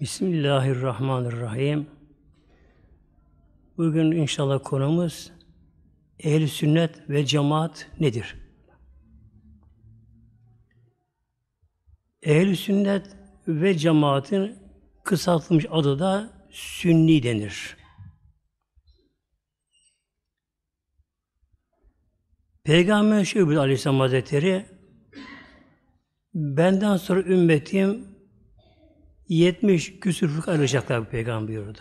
Bismillahirrahmanirrahim. Bugün inşallah konumuz ehl sünnet ve cemaat nedir? ehl sünnet ve cemaatin kısaltılmış adı da sünni denir. Peygamber Şubül Aleyhisselam Hazretleri benden sonra ümmetim 70 küsür fırka ayrılacaklar bu peygamber buyurdu.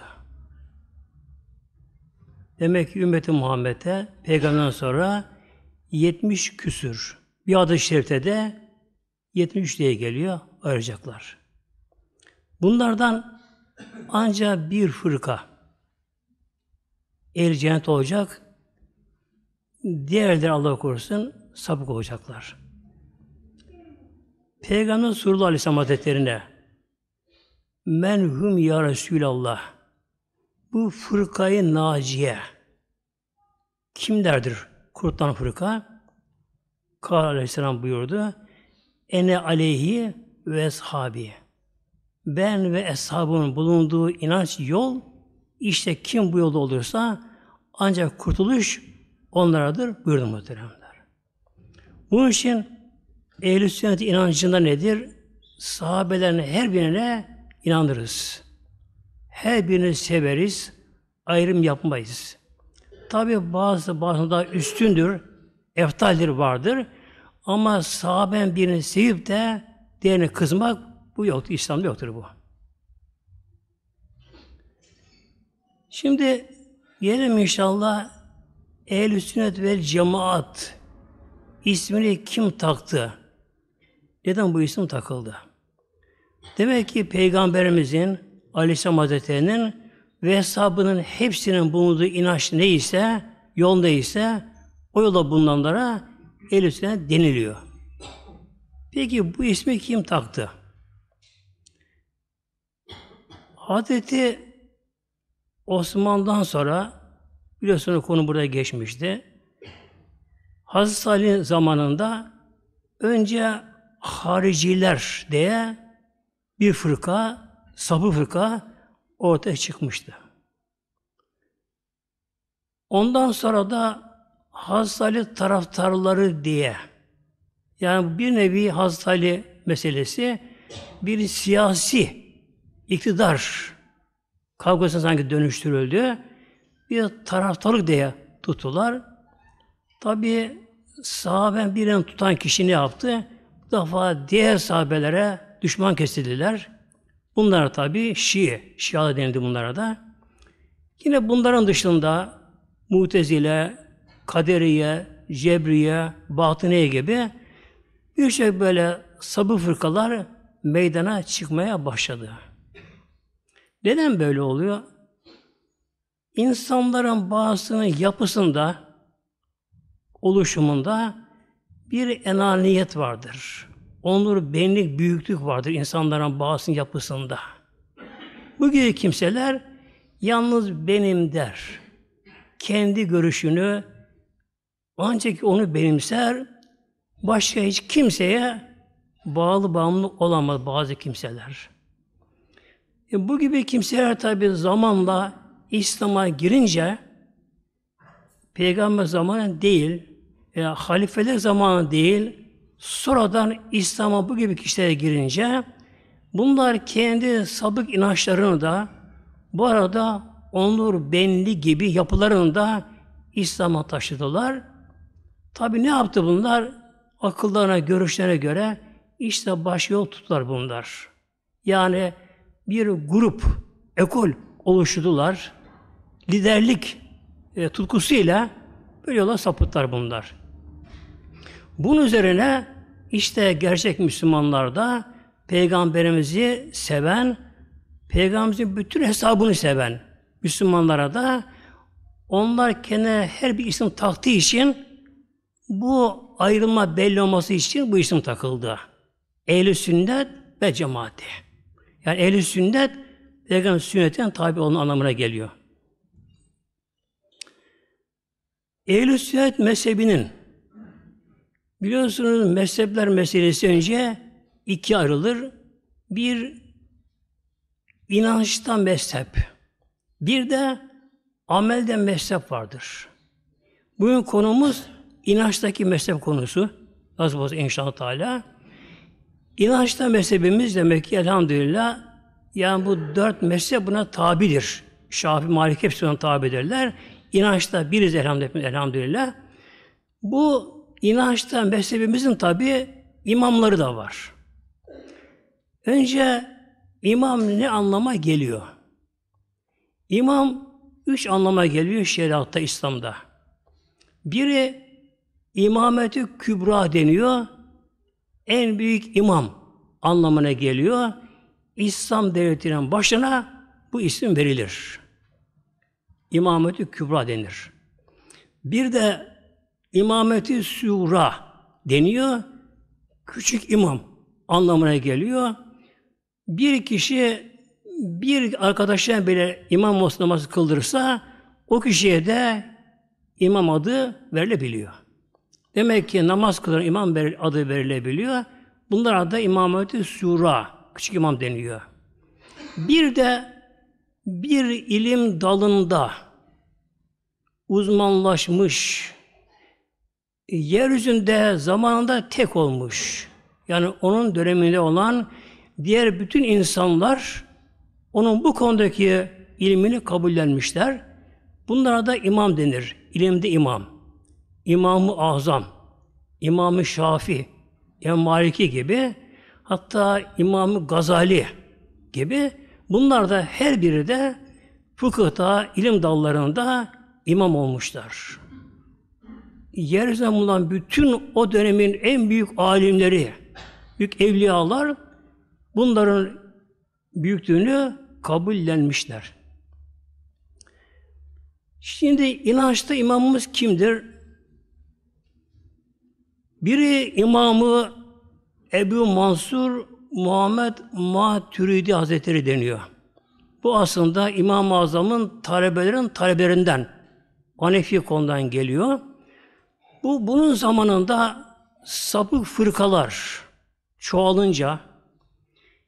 Demek ki ümmeti Muhammed'e peygamberden sonra 70 küsür bir adı şerifte de 73 diye geliyor ayrılacaklar. Bunlardan ancak bir fırka el cennet olacak. Diğerleri Allah korusun sapık olacaklar. Peygamber Surlu Aleyhisselam Hazretleri'ne Menhum ya Resulallah. Bu fırkayı naciye. derdir Kurtan fırka? Kâl aleyhisselam buyurdu. Ene aleyhi ve eshabi. Ben ve eshabımın bulunduğu inanç yol, işte kim bu yolda olursa ancak kurtuluş onlaradır buyurdu muhteremler. Bunun için ehl sünnet inancında nedir? Sahabelerin her birine inanırız. Her birini severiz, ayrım yapmayız. Tabi bazı bazı daha üstündür, eftaldir vardır. Ama sahaben birini sevip de diğerine kızmak bu yoktur, İslam'da yoktur bu. Şimdi gelelim inşallah ehl Sünnet ve Cemaat ismini kim taktı? Neden bu isim takıldı? Demek ki Peygamberimizin Aleyhisselam Hazretleri'nin ve hesabının hepsinin bulunduğu inanç neyse, yol neyse o yola bulunanlara el deniliyor. Peki bu ismi kim taktı? Hazreti Osman'dan sonra biliyorsunuz konu burada geçmişti. Hazreti Ali zamanında önce hariciler diye bir fırka, sapı fırka ortaya çıkmıştı. Ondan sonra da Hazreti taraftarları diye yani bir nevi Hazreti meselesi bir siyasi iktidar kavgasına sanki dönüştürüldü. Bir taraftarlık diye tuttular. Tabi sahaben birini tutan kişi ne yaptı? Bu defa diğer sahabelere düşman kesildiler. Bunlar tabi Şii, Şia da denildi bunlara da. Yine bunların dışında Mutezile, Kaderiye, Cebriye, Batıniye gibi birçok şey böyle sabı fırkalar meydana çıkmaya başladı. Neden böyle oluyor? İnsanların bazısının yapısında, oluşumunda bir enaniyet vardır. Onur benlik, büyüklük vardır insanların bağısının yapısında. Bu gibi kimseler yalnız benim der. Kendi görüşünü ancak onu benimser, başka hiç kimseye bağlı bağımlı olamaz bazı kimseler. E bu gibi kimseler tabi zamanla İslam'a girince peygamber zamanı değil, yani e, halifeler zamanı değil, Sonradan İslam'a bu gibi kişilere girince bunlar kendi sabık inançlarını da bu arada onur benli gibi yapılarını da İslam'a taşıdılar. Tabi ne yaptı bunlar? Akıllarına, görüşlerine göre işte baş yol tuttular bunlar. Yani bir grup, ekol oluşturdular. Liderlik e, tutkusuyla böyle yola sapıttılar bunlar. Bunun üzerine işte gerçek Müslümanlar da Peygamberimizi seven, Peygamberimizin bütün hesabını seven Müslümanlara da onlar kendine her bir isim taktığı için bu ayrılma belli olması için bu isim takıldı. Ehl-i sünnet ve cemaati. Yani ehl-i sünnet Peygamber sünnetine tabi olan anlamına geliyor. Ehl-i sünnet mezhebinin Biliyorsunuz mezhepler meselesi önce iki ayrılır. Bir inançtan mezhep. Bir de amelden mezhep vardır. Bugün konumuz inançtaki mezhep konusu. Nasıl olsa inşallah Teala. İnançta mezhebimiz demek ki elhamdülillah yani bu dört mezhep buna tabidir. Şafi, Malik hepsi buna tabidirler. İnançta biriz elhamdülillah. elhamdülillah. Bu inançta mezhebimizin tabi imamları da var. Önce imam ne anlama geliyor? İmam üç anlama geliyor şeriatta, İslam'da. Biri imameti kübra deniyor. En büyük imam anlamına geliyor. İslam devletinin başına bu isim verilir. İmameti kübra denir. Bir de İmameti sura deniyor. Küçük imam anlamına geliyor. Bir kişi bir arkadaşına bile imam olsun namazı kıldırırsa o kişiye de imam adı verilebiliyor. Demek ki namaz kılan imam adı verilebiliyor. Bunlara da imameti sura, küçük imam deniyor. Bir de bir ilim dalında uzmanlaşmış e, yeryüzünde zamanında tek olmuş. Yani onun döneminde olan diğer bütün insanlar onun bu konudaki ilmini kabullenmişler. Bunlara da imam denir. İlimde imam. İmam-ı Azam, İmam-ı Şafi, İmam Maliki gibi hatta İmam-ı Gazali gibi bunlar da her biri de fıkıhta, ilim dallarında imam olmuşlar yeryüzünden bulunan bütün o dönemin en büyük alimleri, büyük evliyalar bunların büyüklüğünü kabullenmişler. Şimdi inançta imamımız kimdir? Biri imamı Ebu Mansur Muhammed Maturidi Hazretleri deniyor. Bu aslında İmam-ı Azam'ın talebelerin talebelerinden, Hanefi konudan geliyor. Bu bunun zamanında sapık fırkalar çoğalınca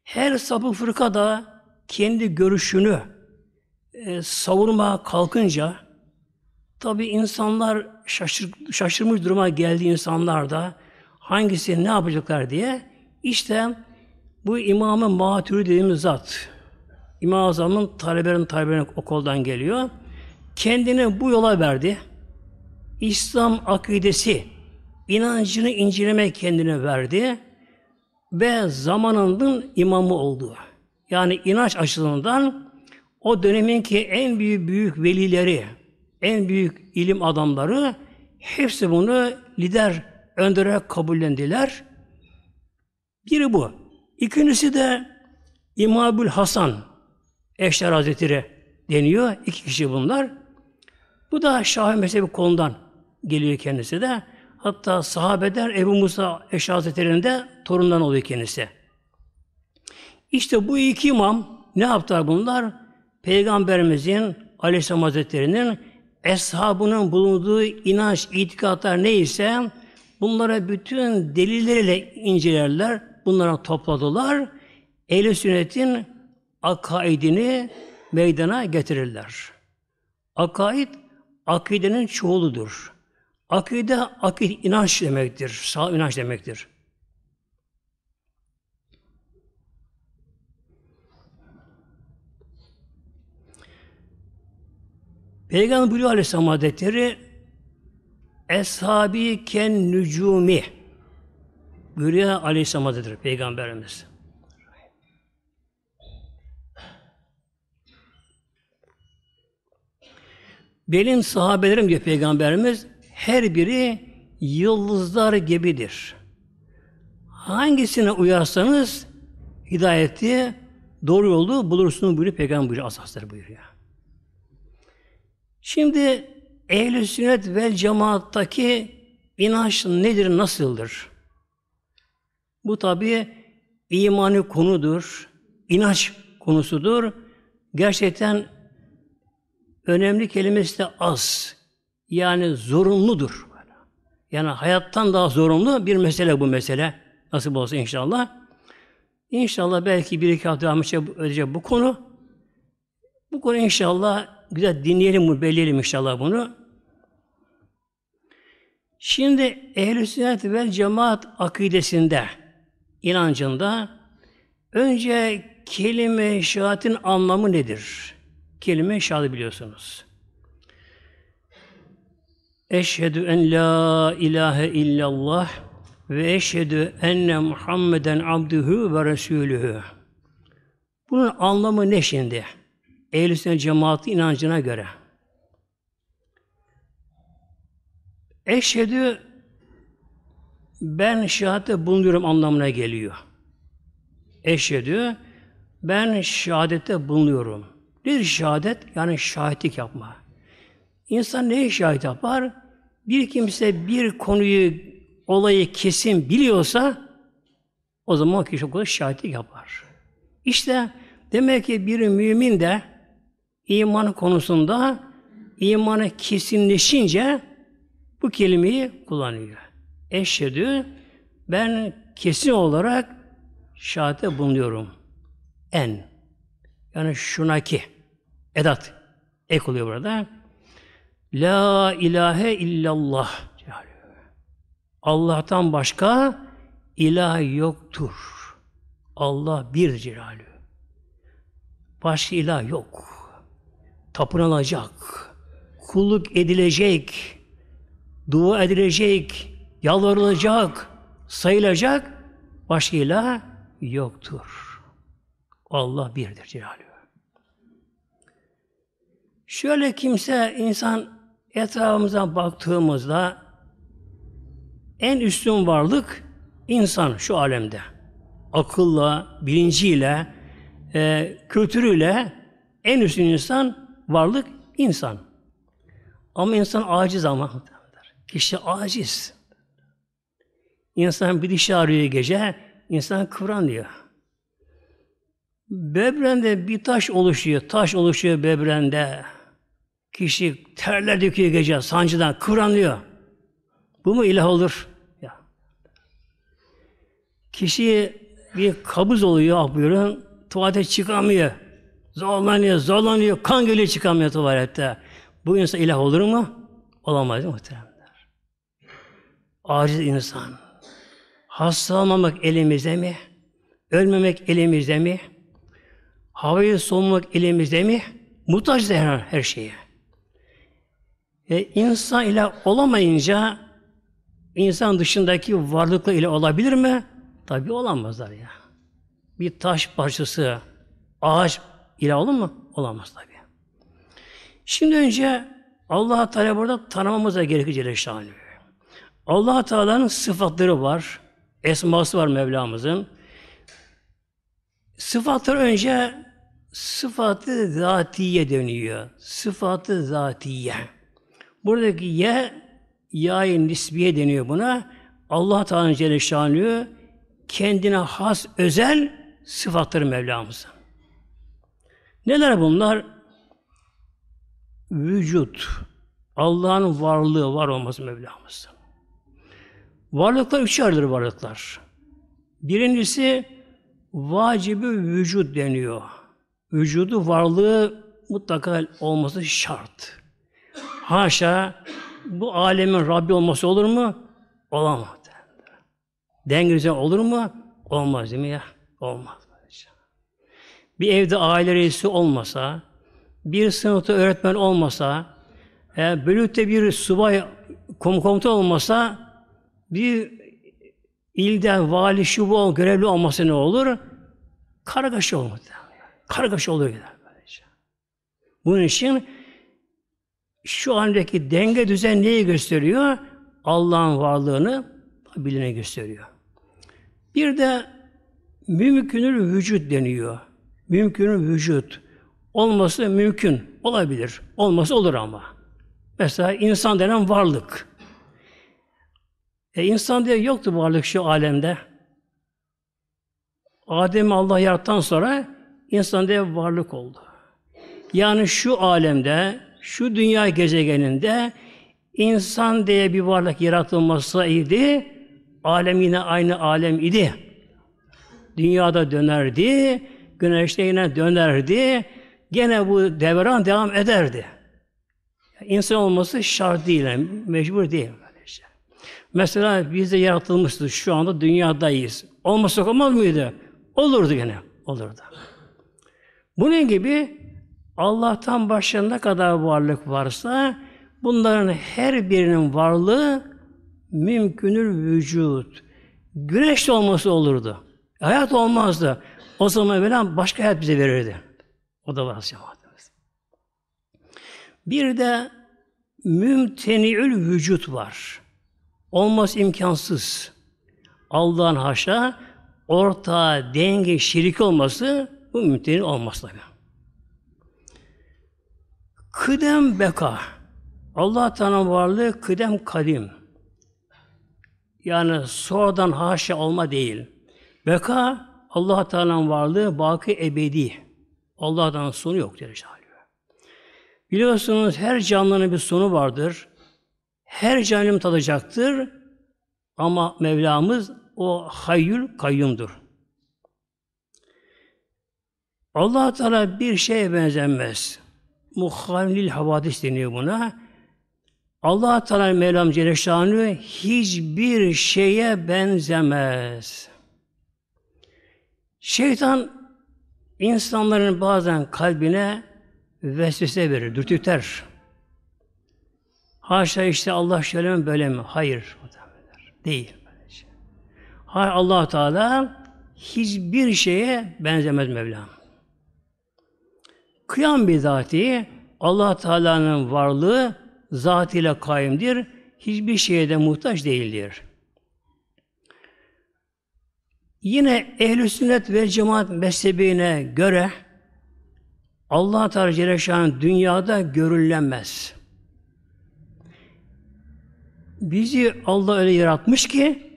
her sapık fırka da kendi görüşünü e, savunma kalkınca tabi insanlar şaşır, şaşırmış duruma geldi insanlar da hangisi ne yapacaklar diye işte bu imamın ı dediğimiz zat İmam-ı Azam'ın talebenin talebenin okuldan geliyor. Kendini bu yola verdi. İslam akidesi inancını inceleme kendine verdi ve zamanının imamı oldu. Yani inanç açısından o dönemin ki en büyük büyük velileri, en büyük ilim adamları hepsi bunu lider, öndere kabullendiler. Biri bu. İkincisi de İmamül Hasan Eşler Hazretleri deniyor. İki kişi bunlar. Bu da Şafii mezhebi konudan geliyor kendisi de. Hatta sahabeder Ebu Musa Eşa torundan oluyor kendisi. İşte bu iki imam ne yaptılar bunlar? Peygamberimizin Aleyhisselam Hazretleri'nin eshabının bulunduğu inanç, itikatlar neyse bunlara bütün delillerle incelerler, bunlara topladılar. Ehl-i sünnetin akaidini meydana getirirler. Akaid, akidenin çoğuludur. Akide, akid inanç demektir. Sağ inanç demektir. Peygamber buyuruyor Aleyhisselam Hazretleri Eshabi ken nücumi buyuruyor Aleyhisselam Hazretleri Peygamberimiz. Benim sahabelerim diyor Peygamberimiz her biri yıldızlar gibidir. Hangisine uyarsanız hidayeti doğru yolu bulursunuz buyuruyor Peygamber buyuruyor, asasları buyuruyor. Şimdi ehl sünnet vel cemaattaki inanç nedir, nasıldır? Bu tabi imani konudur, inanç konusudur. Gerçekten önemli kelimesi de az. Yani zorunludur. Yani hayattan daha zorunlu bir mesele bu mesele. Nasıl olsa inşallah. İnşallah belki bir iki hafta şey ödeyecek bu konu. Bu konu inşallah güzel dinleyelim, bunu, belleyelim inşallah bunu. Şimdi ehl-i sünnet ve cemaat akidesinde, inancında önce kelime şahatin anlamı nedir? Kelime şahadı biliyorsunuz. Eşhedü en la ilahe illallah ve eşhedü enne Muhammeden abdühü ve resulühü. Bunun anlamı ne şimdi? Ehl-i Sünnet cemaati inancına göre. Eşhedü ben şehadette bulunuyorum anlamına geliyor. Eşhedü ben şehadette bulunuyorum. Nedir şehadet? Yani şahitlik yapma. İnsan neye şahit yapar? bir kimse bir konuyu, olayı kesin biliyorsa o zaman o kişi o şahitlik yapar. İşte demek ki bir mümin de iman konusunda imanı kesinleşince bu kelimeyi kullanıyor. Eşhedü ben kesin olarak şahate bulunuyorum. En. Yani şuna ki. Edat. Ek oluyor burada. La ilahe illallah. Allah'tan başka ilah yoktur. Allah bir cilalü. Başka ilah yok. Tapınılacak, kulluk edilecek, dua edilecek, yalvarılacak, sayılacak başka ilah yoktur. Allah birdir cilalü. Şöyle kimse insan Etrafımızdan baktığımızda en üstün varlık insan şu alemde. Akılla, bilinciyle, e, kültürüyle en üstün insan varlık insan. Ama insan aciz ama. Kişi aciz. İnsan bir dişi ağrıyor gece, insan kıvranıyor. Böbrende bir taş oluşuyor, taş oluşuyor böbrende. Kişi terler döküyor gece sancıdan, kıvranıyor. Bu mu ilah olur? Ya. Kişi bir kabız oluyor, ah buyurun, tuvalete çıkamıyor. Zorlanıyor, zorlanıyor, kan geliyor çıkamıyor tuvalette. Bu insan ilah olur mu? Olamaz muhteremler. Aciz insan. Hasta elimizde mi? Ölmemek elimizde mi? Havayı soğumak elimizde mi? Muhtaç her, her şeye. E, insan ile olamayınca insan dışındaki varlıkla ile olabilir mi? Tabi olamazlar ya. Bir taş parçası, ağaç ile olur mu? Olamaz tabi. Şimdi önce allah Teala burada tanımamıza gerekir Celleşşanlı. allah Teala'nın sıfatları var. Esması var Mevlamızın. Sıfatlar önce sıfatı zatiye dönüyor. Sıfatı zatiye. Buradaki ye, yayı nisbiye deniyor buna. Allah Teala Celle kendine has özel sıfatları Mevlamızın. Neler bunlar? Vücut. Allah'ın varlığı, var olması Mevlamızın. Varlıklar üçerdir varlıklar. Birincisi vacibi vücut deniyor. Vücudu varlığı mutlaka olması şart. Haşa bu alemin Rabbi olması olur mu? Olamaz. Dengenize olur mu? Olmaz değil mi ya? Olmaz. Bir evde aile reisi olmasa, bir sınıfta öğretmen olmasa, e, bölükte bir subay komkomuta olmasa, bir ilde vali şubu görevli olması ne olur? Kargaşa olur. Kargaşa olur gider. Böylece. Bunun için şu andaki denge düzen neyi gösteriyor? Allah'ın varlığını biline gösteriyor. Bir de mümkünül vücut deniyor. Mümkünül vücut. Olması mümkün. Olabilir. Olması olur ama. Mesela insan denen varlık. E insan diye yoktu varlık şu alemde. Adem Allah yarattan sonra insan diye varlık oldu. Yani şu alemde şu dünya gezegeninde insan diye bir varlık yaratılmasaydı alem yine aynı alem idi. Dünyada dönerdi, güneşte yine dönerdi, gene bu devran devam ederdi. İnsan olması şart değil, mecbur değil. Böylece. Mesela biz de yaratılmıştık, şu anda dünyadayız. Olmasak olmaz mıydı? Olurdu gene, olurdu. Bunun gibi Allah'tan başka ne kadar varlık varsa bunların her birinin varlığı mümkünür vücut. Güneş de olması olurdu. Hayat olmazdı. O zaman Mevlam başka hayat bize verirdi. O da var cemaatimiz. Bir de mümteniül vücut var. Olmaz imkansız. Allah'ın haşa orta denge şirik olması bu mümteni olmaz tabi. Kıdem beka. Allah Teala'nın varlığı kıdem kadim. Yani sonradan haşa olma değil. Beka Allah Teala'nın varlığı baki ebedi. Allah'tan sonu yok der Biliyorsunuz her canlının bir sonu vardır. Her canım tadacaktır. Ama Mevlamız o hayyül kayyumdur. Allah Teala bir şeye benzemez muhalil havadis deniyor buna. Allah Teala Mevlam Celleşanı hiçbir şeye benzemez. Şeytan insanların bazen kalbine vesvese verir, dürtüter. Haşa işte Allah şöyle mi böyle mi? Hayır. Değil. Hayır Allah Teala hiçbir şeye benzemez Mevlam. Kıyam bizatihi Allah Teala'nın varlığı zatıyla kaimdir. Hiçbir şeye de muhtaç değildir. Yine ehl sünnet ve cemaat mezhebine göre Allah Teala Celle dünyada görülemez. Bizi Allah öyle yaratmış ki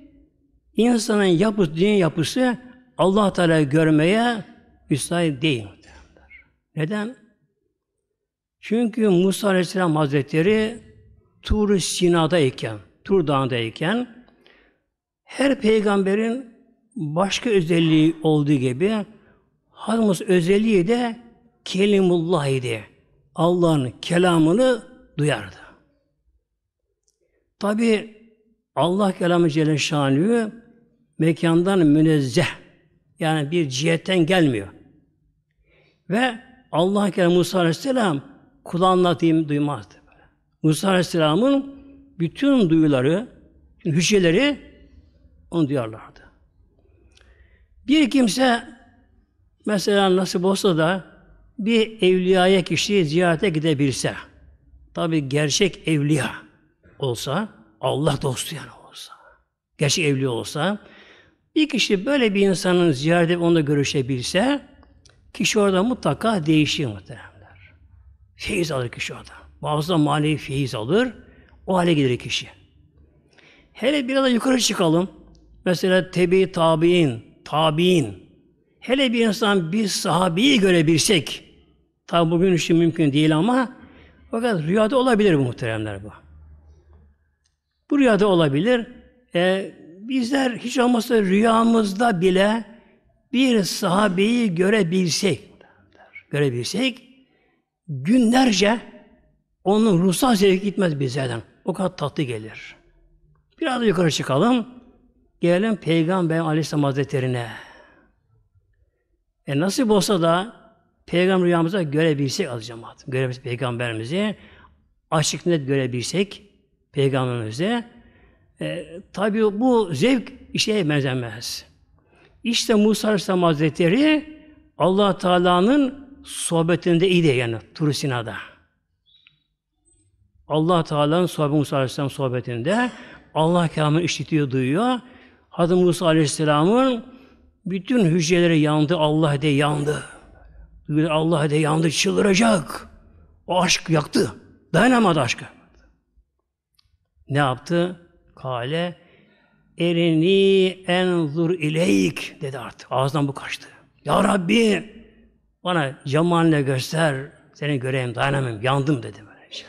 insanın yapısı, dünya yapısı Allah Teala görmeye müsait değil. Neden? Çünkü Musa Aleyhisselam Hazretleri Tur Sinada iken, Tur iken, her peygamberin başka özelliği olduğu gibi Hazreti özelliği de Kelimullah idi. Allah'ın kelamını duyardı. Tabi Allah kelamı Celle Şanlı'yı mekandan münezzeh yani bir cihetten gelmiyor. Ve Allah gelen Musa Aleyhisselam kulağınla duymazdı. Musa Aleyhisselam'ın bütün duyuları, hücreleri onu duyarlardı. Bir kimse mesela nasip olsa da bir evliyaya kişi ziyarete gidebilse, tabi gerçek evliya olsa, Allah dostu yani olsa, gerçek evliya olsa, bir kişi böyle bir insanın ziyarete onunla görüşebilse, Kişi orada mutlaka değişir muhtemelenler. Feyiz alır kişi orada. Bazıda manevi feyiz alır. O hale gelir kişi. Hele biraz da yukarı çıkalım. Mesela tebi tabi'in, tabi'in. Hele bir insan bir sahabeyi görebilsek, tabi bugün için mümkün değil ama fakat rüyada olabilir bu muhteremler bu. Bu rüyada olabilir. E, bizler hiç olmazsa rüyamızda bile bir sahabeyi görebilsek, görebilsek günlerce onun ruhsal zevki gitmez bizlerden. O kadar tatlı gelir. Biraz yukarı çıkalım. Gelelim Peygamber Aleyhisselam Hazretleri'ne. E nasip olsa da Peygamber rüyamıza görebilsek az cemaat. Görebilsek Peygamberimizi açık net görebilsek Peygamberimizi e, tabi bu zevk işe benzemez. İşte Musa Aleyhisselam Hazretleri allah Teala'nın sohbetinde idi yani Tur Sina'da. allah Teala'nın sohbeti Musa Aleyhisselam sohbetinde Allah kelamını işitiyor, duyuyor. Hazreti Musa Aleyhisselam'ın bütün hücreleri yandı, Allah de yandı. Allah de yandı, çıldıracak. O aşk yaktı. Dayanamadı aşkı. Ne yaptı? Kale Erini enzur ileyk dedi artık. Ağzından bu kaçtı. Ya Rabbi bana cemaline göster. Seni göreyim dayanamam. Yandım dedi böylece. Şey.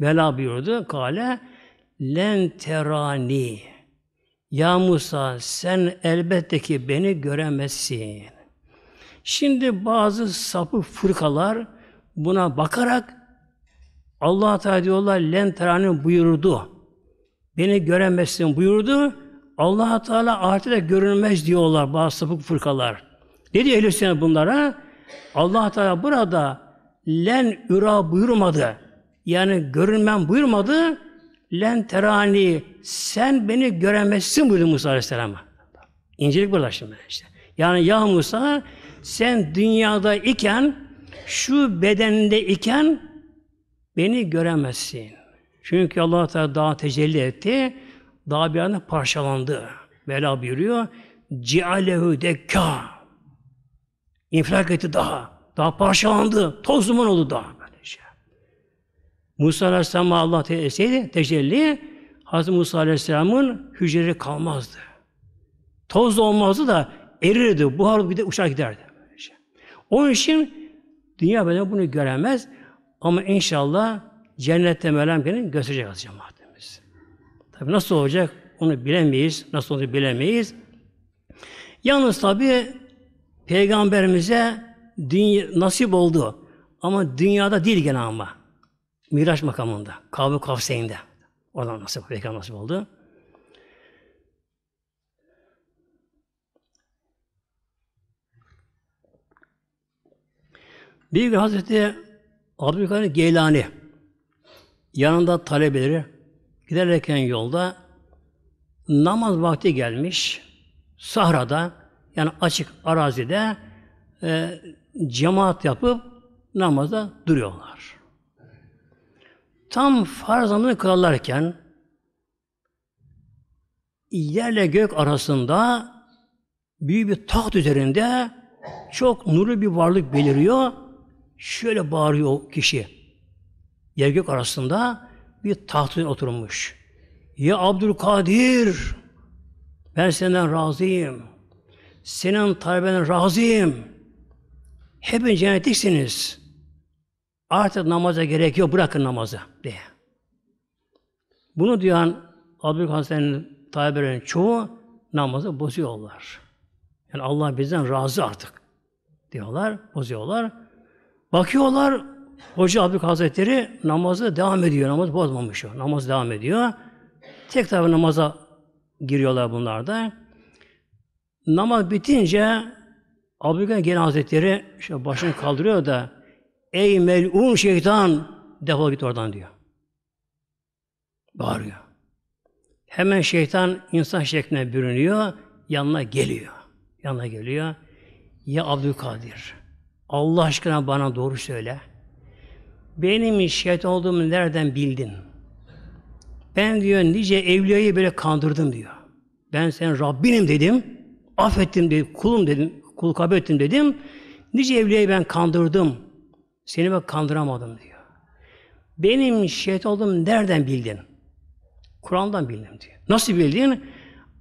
Bela buyurdu. Kale len terani. Ya Musa sen elbette ki beni göremezsin. Şimdi bazı sapı fırkalar buna bakarak Allah Teala diyorlar len terani buyurdu. Beni göremezsin buyurdu allah Teala ahirette görünmez diyorlar bazı sapık fırkalar. Ne diyor ehl bunlara? allah Teala burada len üra buyurmadı. Yani görünmem buyurmadı. Len terani sen beni göremezsin buyurdu Musa Aleyhisselam'a. İncelik burada şimdi işte. Yani ya Musa sen dünyada iken şu bedende iken beni göremezsin. Çünkü Allah Teala daha tecelli etti. Dağ bir anda parçalandı. Mevla buyuruyor. Cialehu dekka. İnfilak etti daha. Daha parçalandı. Toz duman oldu daha. Böylece. Musa Aleyhisselam'a Allah etseydi tecelli Hz. Musa Aleyhisselam'ın hücreleri kalmazdı. Toz da olmazdı da erirdi. Buhar bir de uçar giderdi. Böylece. Onun için dünya böyle bunu göremez. Ama inşallah cennette Mevlam gelin gösterecek az cemaat. Tabi nasıl olacak onu bilemeyiz. Nasıl olacak bilemeyiz. Yalnız tabi peygamberimize dünya, nasip oldu. Ama dünyada değil gene ama. Miraç makamında. Kavmi Kavseyn'de. Oradan nasip, peygamber nasip oldu. Bir gün Hazreti Abdülkadir Geylani yanında talebeleri giderken yolda namaz vakti gelmiş sahrada yani açık arazide e, cemaat yapıp namaza duruyorlar. Tam farz namazını kılarlarken yerle gök arasında büyük bir taht üzerinde çok nurlu bir varlık beliriyor. Şöyle bağırıyor o kişi. Yer gök arasında bir tahtına oturmuş. Ya Abdülkadir, ben senden razıyım. Senin talebenden razıyım. Hepin cennetliksiniz. Artık namaza gerek yok, bırakın namazı diye. Bunu duyan Abdülkadir'in talebelerinin çoğu namazı bozuyorlar. Yani Allah bizden razı artık diyorlar, bozuyorlar. Bakıyorlar, Hoca Abdülkadir Hazretleri namazı devam ediyor. Namaz bozmamış o. Namaz devam ediyor. Tek tabi namaza giriyorlar bunlar da. Namaz bitince Abdülkadir gen Hazretleri işte başını kaldırıyor da Ey mel'un şeytan defol git oradan diyor. Bağırıyor. Hemen şeytan insan şekline bürünüyor. Yanına geliyor. Yanına geliyor. Ya Abdülkadir Allah aşkına bana doğru söyle.'' benim şeytan olduğumu nereden bildin? Ben diyor nice evliyayı böyle kandırdım diyor. Ben sen Rabbinim dedim. Affettim dedim. Kulum dedim. Kul kabul ettim dedim. Nice evliyayı ben kandırdım. Seni bak kandıramadım diyor. Benim şehit olduğumu nereden bildin? Kur'an'dan bildim diyor. Nasıl bildin?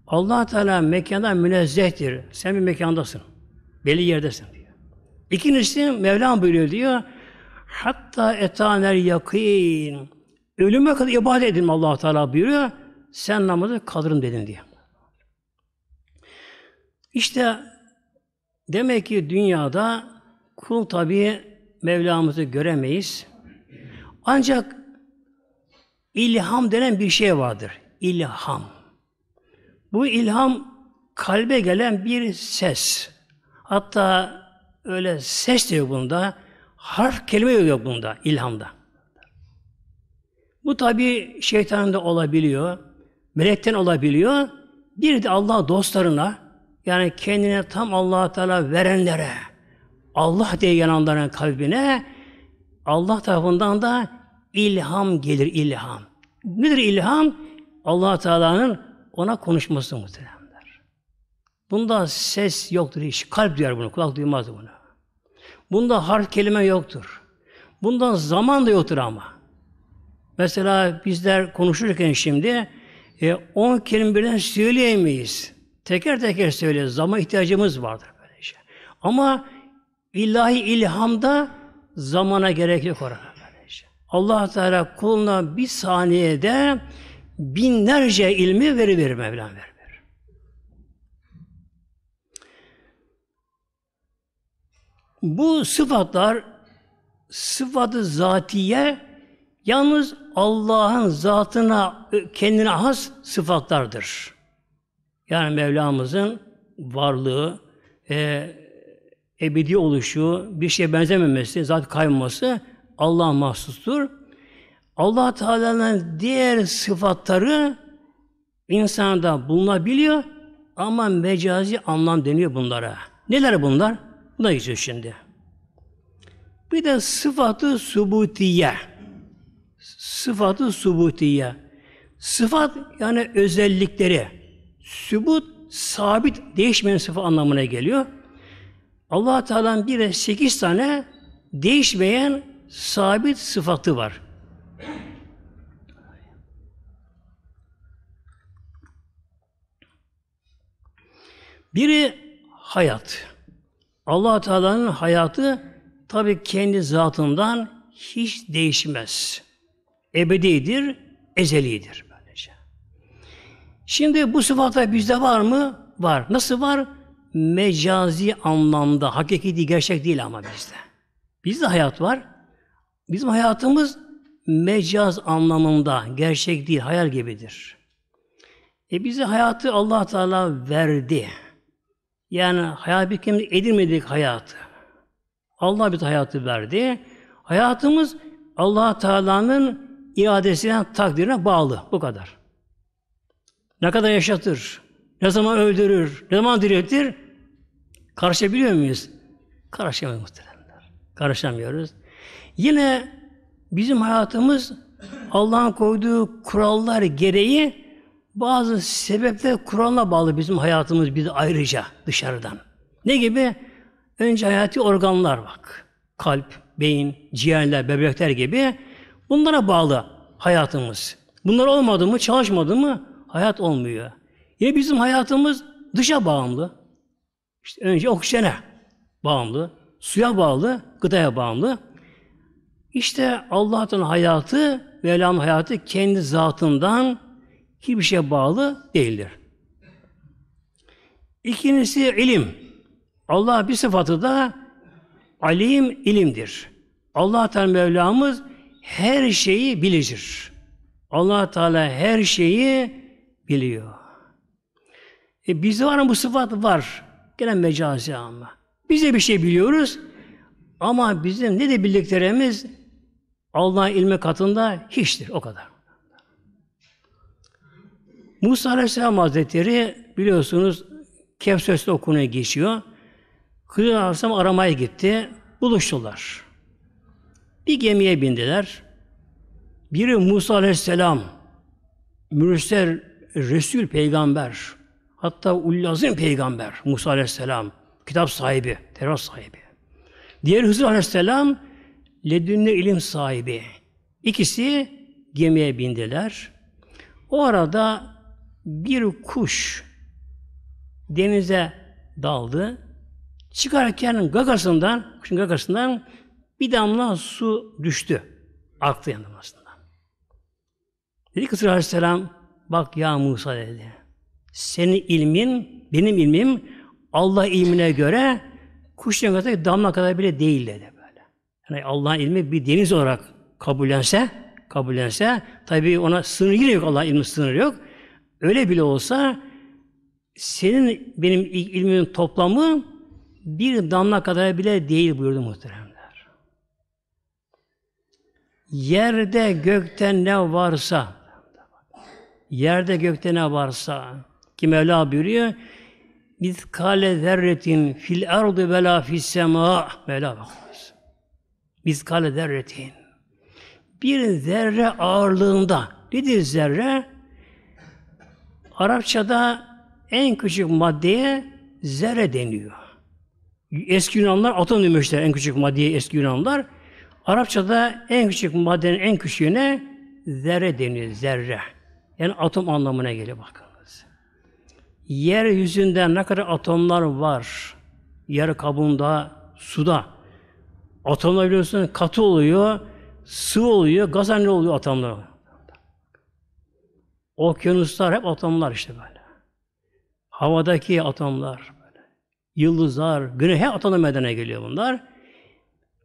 allah Teala mekanda münezzehtir. Sen bir mekandasın. Belli yerdesin diyor. İkincisi Mevlam buyuruyor diyor. Hatta etaner yakin. Ölüme kadar ibadet edin allah Teala buyuruyor. Sen namazı kaldırın dedin diye. İşte demek ki dünyada kul tabi Mevlamızı göremeyiz. Ancak ilham denen bir şey vardır. İlham. Bu ilham kalbe gelen bir ses. Hatta öyle ses diyor bunda. Harf kelime yok bunda, ilhamda. Bu tabi şeytanın da olabiliyor, melekten olabiliyor. Bir de Allah dostlarına, yani kendine tam allah Teala verenlere, Allah diye yananların kalbine Allah tarafından da ilham gelir, ilham. Nedir ilham? allah Teala'nın ona konuşması muhteremler. Bunda ses yoktur hiç. Kalp duyar bunu, kulak duymaz bunu. Bunda harf kelime yoktur. Bundan zaman da yoktur ama. Mesela bizler konuşurken şimdi e, on kelime birden söyleyemeyiz. Teker teker söyle. Zaman ihtiyacımız vardır böyle şey. Ama ilahi ilhamda zamana gerek yok orada böyle şey. Allah Teala kuluna bir saniyede binlerce ilmi veri verir Mevlam verir. Bu sıfatlar sıfatı zatiye yalnız Allah'ın zatına e, kendine has sıfatlardır. Yani Mevlamızın varlığı, e, ebedi oluşu, bir şeye benzememesi, zat kayması Allah mahsustur. Allah Teala'nın diğer sıfatları insanda bulunabiliyor ama mecazi anlam deniyor bunlara. Neler bunlar? Buna geçiyor şimdi. Bir de sıfatı subutiye. Sıfatı subutiye. Sıfat yani özellikleri. Sübut sabit değişmeyen sıfat anlamına geliyor. Allah Teala'nın bir de sekiz tane değişmeyen sabit sıfatı var. Biri hayat. Allah Teala'nın hayatı tabi kendi zatından hiç değişmez. Ebedidir, ezelidir böylece. Şimdi bu sıfatlar bizde var mı? Var. Nasıl var? Mecazi anlamda, hakiki değil, gerçek değil ama bizde. Bizde hayat var. Bizim hayatımız mecaz anlamında, gerçek değil, hayal gibidir. E bize hayatı Allah Teala verdi. Yani hayat bitkimiz edinmedik hayatı. Allah bir hayatı verdi. Hayatımız allah Teala'nın iadesine, takdirine bağlı. Bu kadar. Ne kadar yaşatır, ne zaman öldürür, ne zaman diriltir? Karışabiliyor muyuz? Karışamıyoruz muhteremler. Karışamıyoruz. Yine bizim hayatımız Allah'ın koyduğu kurallar gereği bazı sebepler Kur'an'la bağlı bizim hayatımız bir ayrıca dışarıdan. Ne gibi? Önce hayati organlar bak. Kalp, beyin, ciğerler, böbrekler gibi. Bunlara bağlı hayatımız. Bunlar olmadı mı, çalışmadı mı hayat olmuyor. Ya bizim hayatımız dışa bağımlı. İşte önce oksijene bağımlı, suya bağlı, gıdaya bağımlı. İşte Allah'tan hayatı, Mevla'nın hayatı kendi zatından hiçbir şeye bağlı değildir. İkincisi ilim. Allah bir sıfatı da alim ilimdir. Allah Teala Mevlamız her şeyi bilir. Allah Teala her şeyi biliyor. E bizde var mı bu sıfat? Var. Gene mecazi ama. Bize bir şey biliyoruz ama bizim ne de bildiklerimiz Allah ilme katında hiçtir o kadar. Musa Aleyhisselam Hazretleri biliyorsunuz Kehf Suresi okunuya geçiyor. Hızır Aleyhisselam aramaya gitti. Buluştular. Bir gemiye bindiler. Biri Musa Aleyhisselam, Mürsel Resul Peygamber, hatta Ullazim Peygamber Musa Aleyhisselam, kitap sahibi, Tevrat sahibi. Diğer Hızır Aleyhisselam, ledünne ilim sahibi. İkisi gemiye bindiler. O arada bir kuş denize daldı. Çıkarken gagasından, kuşun gagasından bir damla su düştü. Aktı yandım aslında. Dedi ki Aleyhisselam, bak ya Musa dedi. Senin ilmin, benim ilmim Allah ilmine göre kuş yanındaki damla kadar bile değil dedi böyle. Yani Allah'ın ilmi bir deniz olarak kabullense, kabullense Tabii ona sınır yok Allah ilmi sınırı yok. Öyle bile olsa senin benim ilmimin toplamı bir damla kadar bile değil buyurdu muhteremler. Yerde gökte ne varsa yerde gökte ne varsa ki Mevla buyuruyor mitkale zerretin fil ardı ve la fis sema Mevla bakıyoruz. Mitkale zerretin bir zerre ağırlığında nedir zerre? Arapçada en küçük maddeye zerre deniyor. Eski Yunanlar atom demişler en küçük maddeye eski Yunanlar. Arapçada en küçük maddenin en küçüğüne zerre deniyor, zerre. Yani atom anlamına geliyor bakınız. Yeryüzünde ne kadar atomlar var? Yer kabuğunda, suda. Atomlar biliyorsunuz katı oluyor, sıvı oluyor, gaz haline oluyor atomlar. Okyanuslar hep atomlar işte böyle. Havadaki atomlar, yıldızlar, güneş hep atomla meydana geliyor bunlar.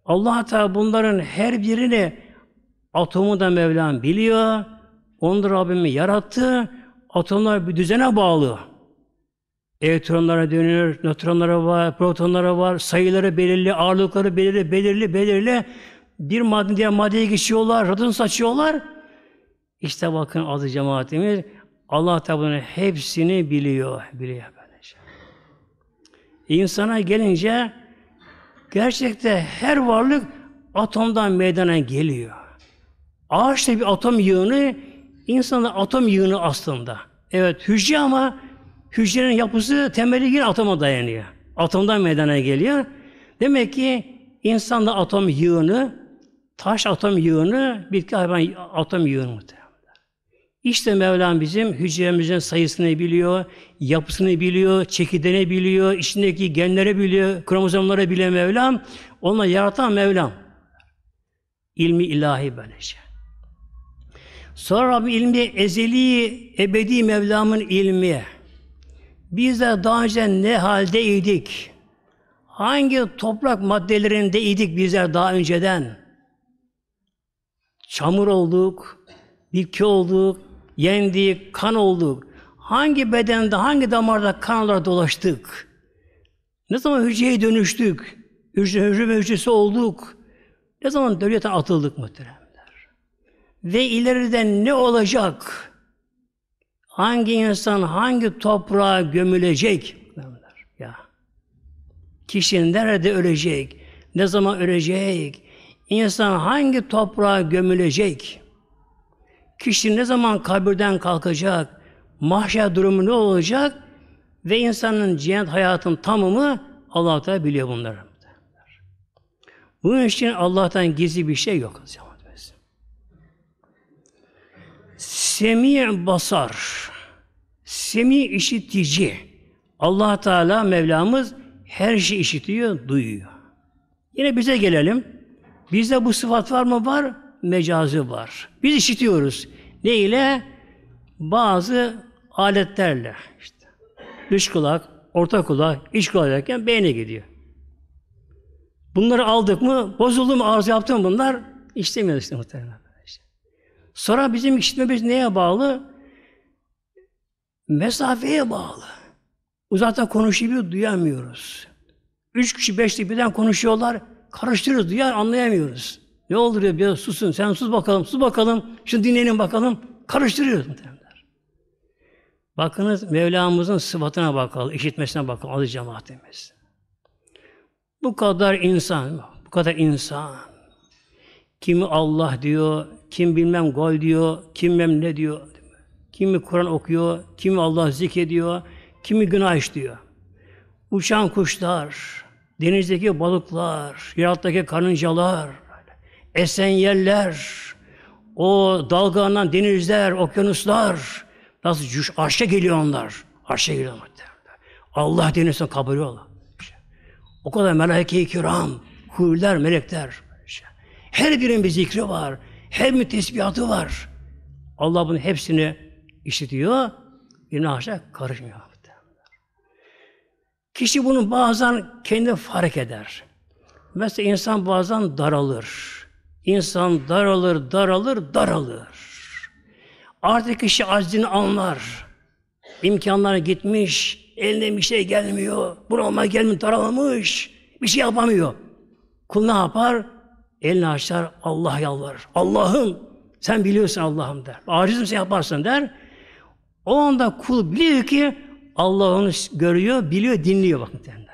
Allah Teala bunların her birini atomu da Mevlam biliyor. Onu da Rabbimi yarattı. Atomlar bir düzene bağlı. Elektronlara dönüyor, nötronlara var, protonlara var, sayıları belirli, ağırlıkları belirli, belirli, belirli. Bir madde diğer maddeye geçiyorlar, radon saçıyorlar. İşte bakın adı cemaatimiz Allah tabi hepsini biliyor. Biliyor böylece. İnsana gelince gerçekte her varlık atomdan meydana geliyor. Ağaç bir atom yığını, insan atom yığını aslında. Evet hücre ama hücrenin yapısı temeli yine atoma dayanıyor. Atomdan meydana geliyor. Demek ki insan atom yığını, taş atom yığını, bitki hayvan atom yığını işte Mevlam bizim hücremizin sayısını biliyor, yapısını biliyor, çekirdeğini biliyor, içindeki genlere biliyor, kromozomları bile Mevlam. Onunla yaratan Mevlam. İlmi ilahi böylece. Sonra Rabbim ilmi ezeli, ebedi Mevlam'ın ilmi. Biz de daha önce ne haldeydik? Hangi toprak maddelerindeydik bizler daha önceden? Çamur olduk, bitki olduk, yendik, kan olduk. Hangi bedende, hangi damarda kanlar dolaştık? Ne zaman hücreye dönüştük? Hücre, hücre ve hücresi olduk. Ne zaman devletten atıldık muhteremler? Ve ileride ne olacak? Hangi insan hangi toprağa gömülecek? Ya. Kişi nerede ölecek? Ne zaman ölecek? İnsan hangi toprağa gömülecek? Kişi ne zaman kabirden kalkacak? Mahşer durumu ne olacak? Ve insanın cennet hayatın tamamı Allah Teala biliyor bunları. Bunun için Allah'tan gizli bir şey yok. Semi basar. Semi işitici. Allah Teala Mevlamız her şeyi işitiyor, duyuyor. Yine bize gelelim. Bizde bu sıfat var mı? Var mecazı var. Biz işitiyoruz. Ne ile? Bazı aletlerle. İşte dış kulak, orta kulak, iç kulak derken beyne gidiyor. Bunları aldık mı, bozuldu mu, arzu yaptı mı bunlar? İşlemiyoruz işte muhtemelen. İşte. Sonra bizim işitmemiz neye bağlı? Mesafeye bağlı. Uzaktan konuşuyor, duyamıyoruz. Üç kişi, beş kişi birden konuşuyorlar, karıştırıyoruz, duyar, anlayamıyoruz. Ne olur ya biraz susun. Sen sus bakalım, sus bakalım. Şunu dinleyelim bakalım. Karıştırıyoruz muhtemelenler. Bakınız Mevlamızın sıfatına bakalım, işitmesine bakalım. Aziz cemaatimiz. Bu kadar insan, bu kadar insan. Kimi Allah diyor, kim bilmem gol diyor, kim bilmem ne diyor. Kimi Kur'an okuyor, kimi Allah zikrediyor, kimi günah işliyor. Uçan kuşlar, denizdeki balıklar, yarattaki karıncalar, esen yerler, o dalgalanan denizler, okyanuslar nasıl cüş, arşa geliyor onlar. Arşa geliyor muhtemelen. Allah denizden kabul Allah. O kadar melaike-i kiram, huriler, melekler. Her birinin bir zikri var. Her bir tesbihatı var. Allah bunun hepsini işitiyor. Bir haşa karışmıyor. Kişi bunu bazen kendi fark eder. Mesela insan bazen daralır. İnsan daralır, daralır, daralır. Artık kişi aczini anlar. İmkanlar gitmiş, eline bir şey gelmiyor, buralma gelmiyor, daralamış, bir şey yapamıyor. Kul ne yapar? Elini açar, Allah yalvarır. Allah'ım, sen biliyorsun Allah'ım der. Acizim yaparsın der. O anda kul biliyor ki Allah onu görüyor, biliyor, dinliyor bak muhtemelen.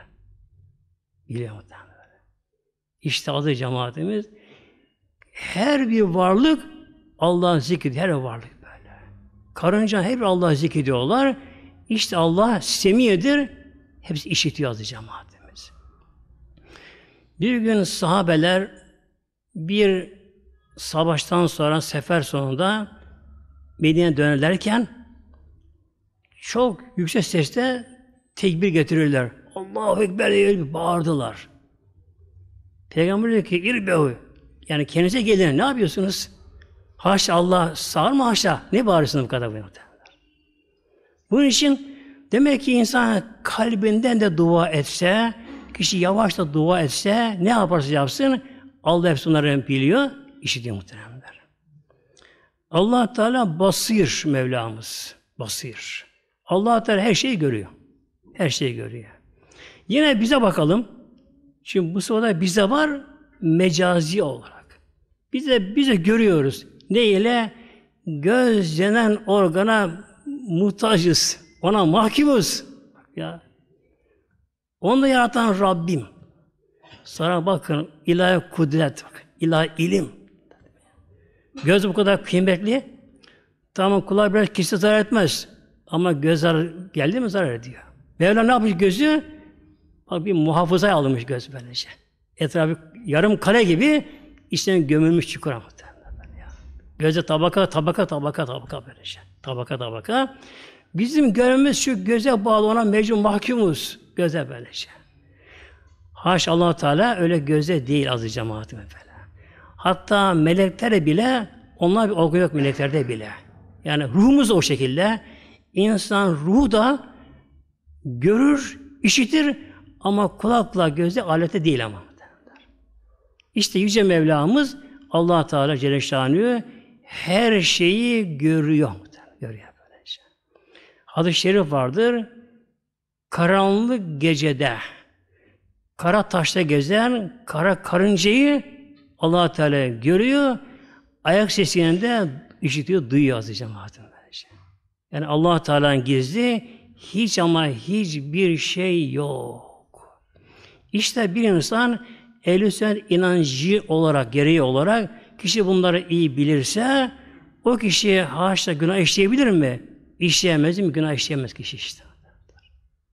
Biliyor muhtemelen. İşte adı cemaatimiz. Her bir varlık Allah zikrediyor. Her varlık böyle. Karınca hep Allah zikrediyorlar. İşte Allah semiyedir. Hepsi işitiyor azı cemaatimiz. Bir gün sahabeler bir savaştan sonra sefer sonunda Medine dönerlerken çok yüksek sesle tekbir getirirler. Allahu Ekber diye bağırdılar. Peygamber diyor ki irbehu yani kendinize gelin ne yapıyorsunuz? Haşa Allah sağır mı haşa? Ne bağırıyorsunuz bu kadar bu Bunun için demek ki insan kalbinden de dua etse, kişi yavaş da dua etse, ne yaparsa yapsın, Allah hepsi onları biliyor, işitiyor muhteremler. allah Teala basir Mevlamız. Basir. allah Teala her şeyi görüyor. Her şeyi görüyor. Yine bize bakalım. Şimdi bu sırada bize var mecazi olur. Bize bize görüyoruz. Ne ile? Göz denen organa muhtacız. Ona mahkumuz. Ya. Onu da yaratan Rabbim. Sonra bakın ilahi kudret, bak, ilahi ilim. Göz bu kadar kıymetli. Tamam kulağı biraz kişi zarar etmez. Ama göz zarar geldi mi zarar ediyor. Mevla ne yapmış gözü? Bak bir muhafaza almış göz böylece. Etrafı yarım kale gibi içine gömülmüş çukura Gözde tabaka, tabaka, tabaka, tabaka böyle şey. Tabaka, tabaka. Bizim görevimiz şu göze bağlı ona mecbur mahkumuz. Göze böyle şey. Haş allah Teala öyle göze değil azı cemaatim efendim. Hatta melekler bile onlar bir olgu yok meleklerde bile. Yani ruhumuz o şekilde. insan ruhu da görür, işitir ama kulakla gözle alete değil ama. İşte Yüce Mevlamız allah Teala Celle her şeyi görüyor. Görüyor böylece. Hadis-i şerif vardır. Karanlık gecede kara taşta gezen kara karıncayı allah Teala görüyor. Ayak sesini de işitiyor, duyuyor azı cemaatim. Yani allah Teala'nın gizli hiç ama hiçbir şey yok. İşte bir insan ehl sünnet inancı olarak, gereği olarak kişi bunları iyi bilirse o kişi haşla günah işleyebilir mi? İşleyemez mi? Günah işleyemez kişi işte.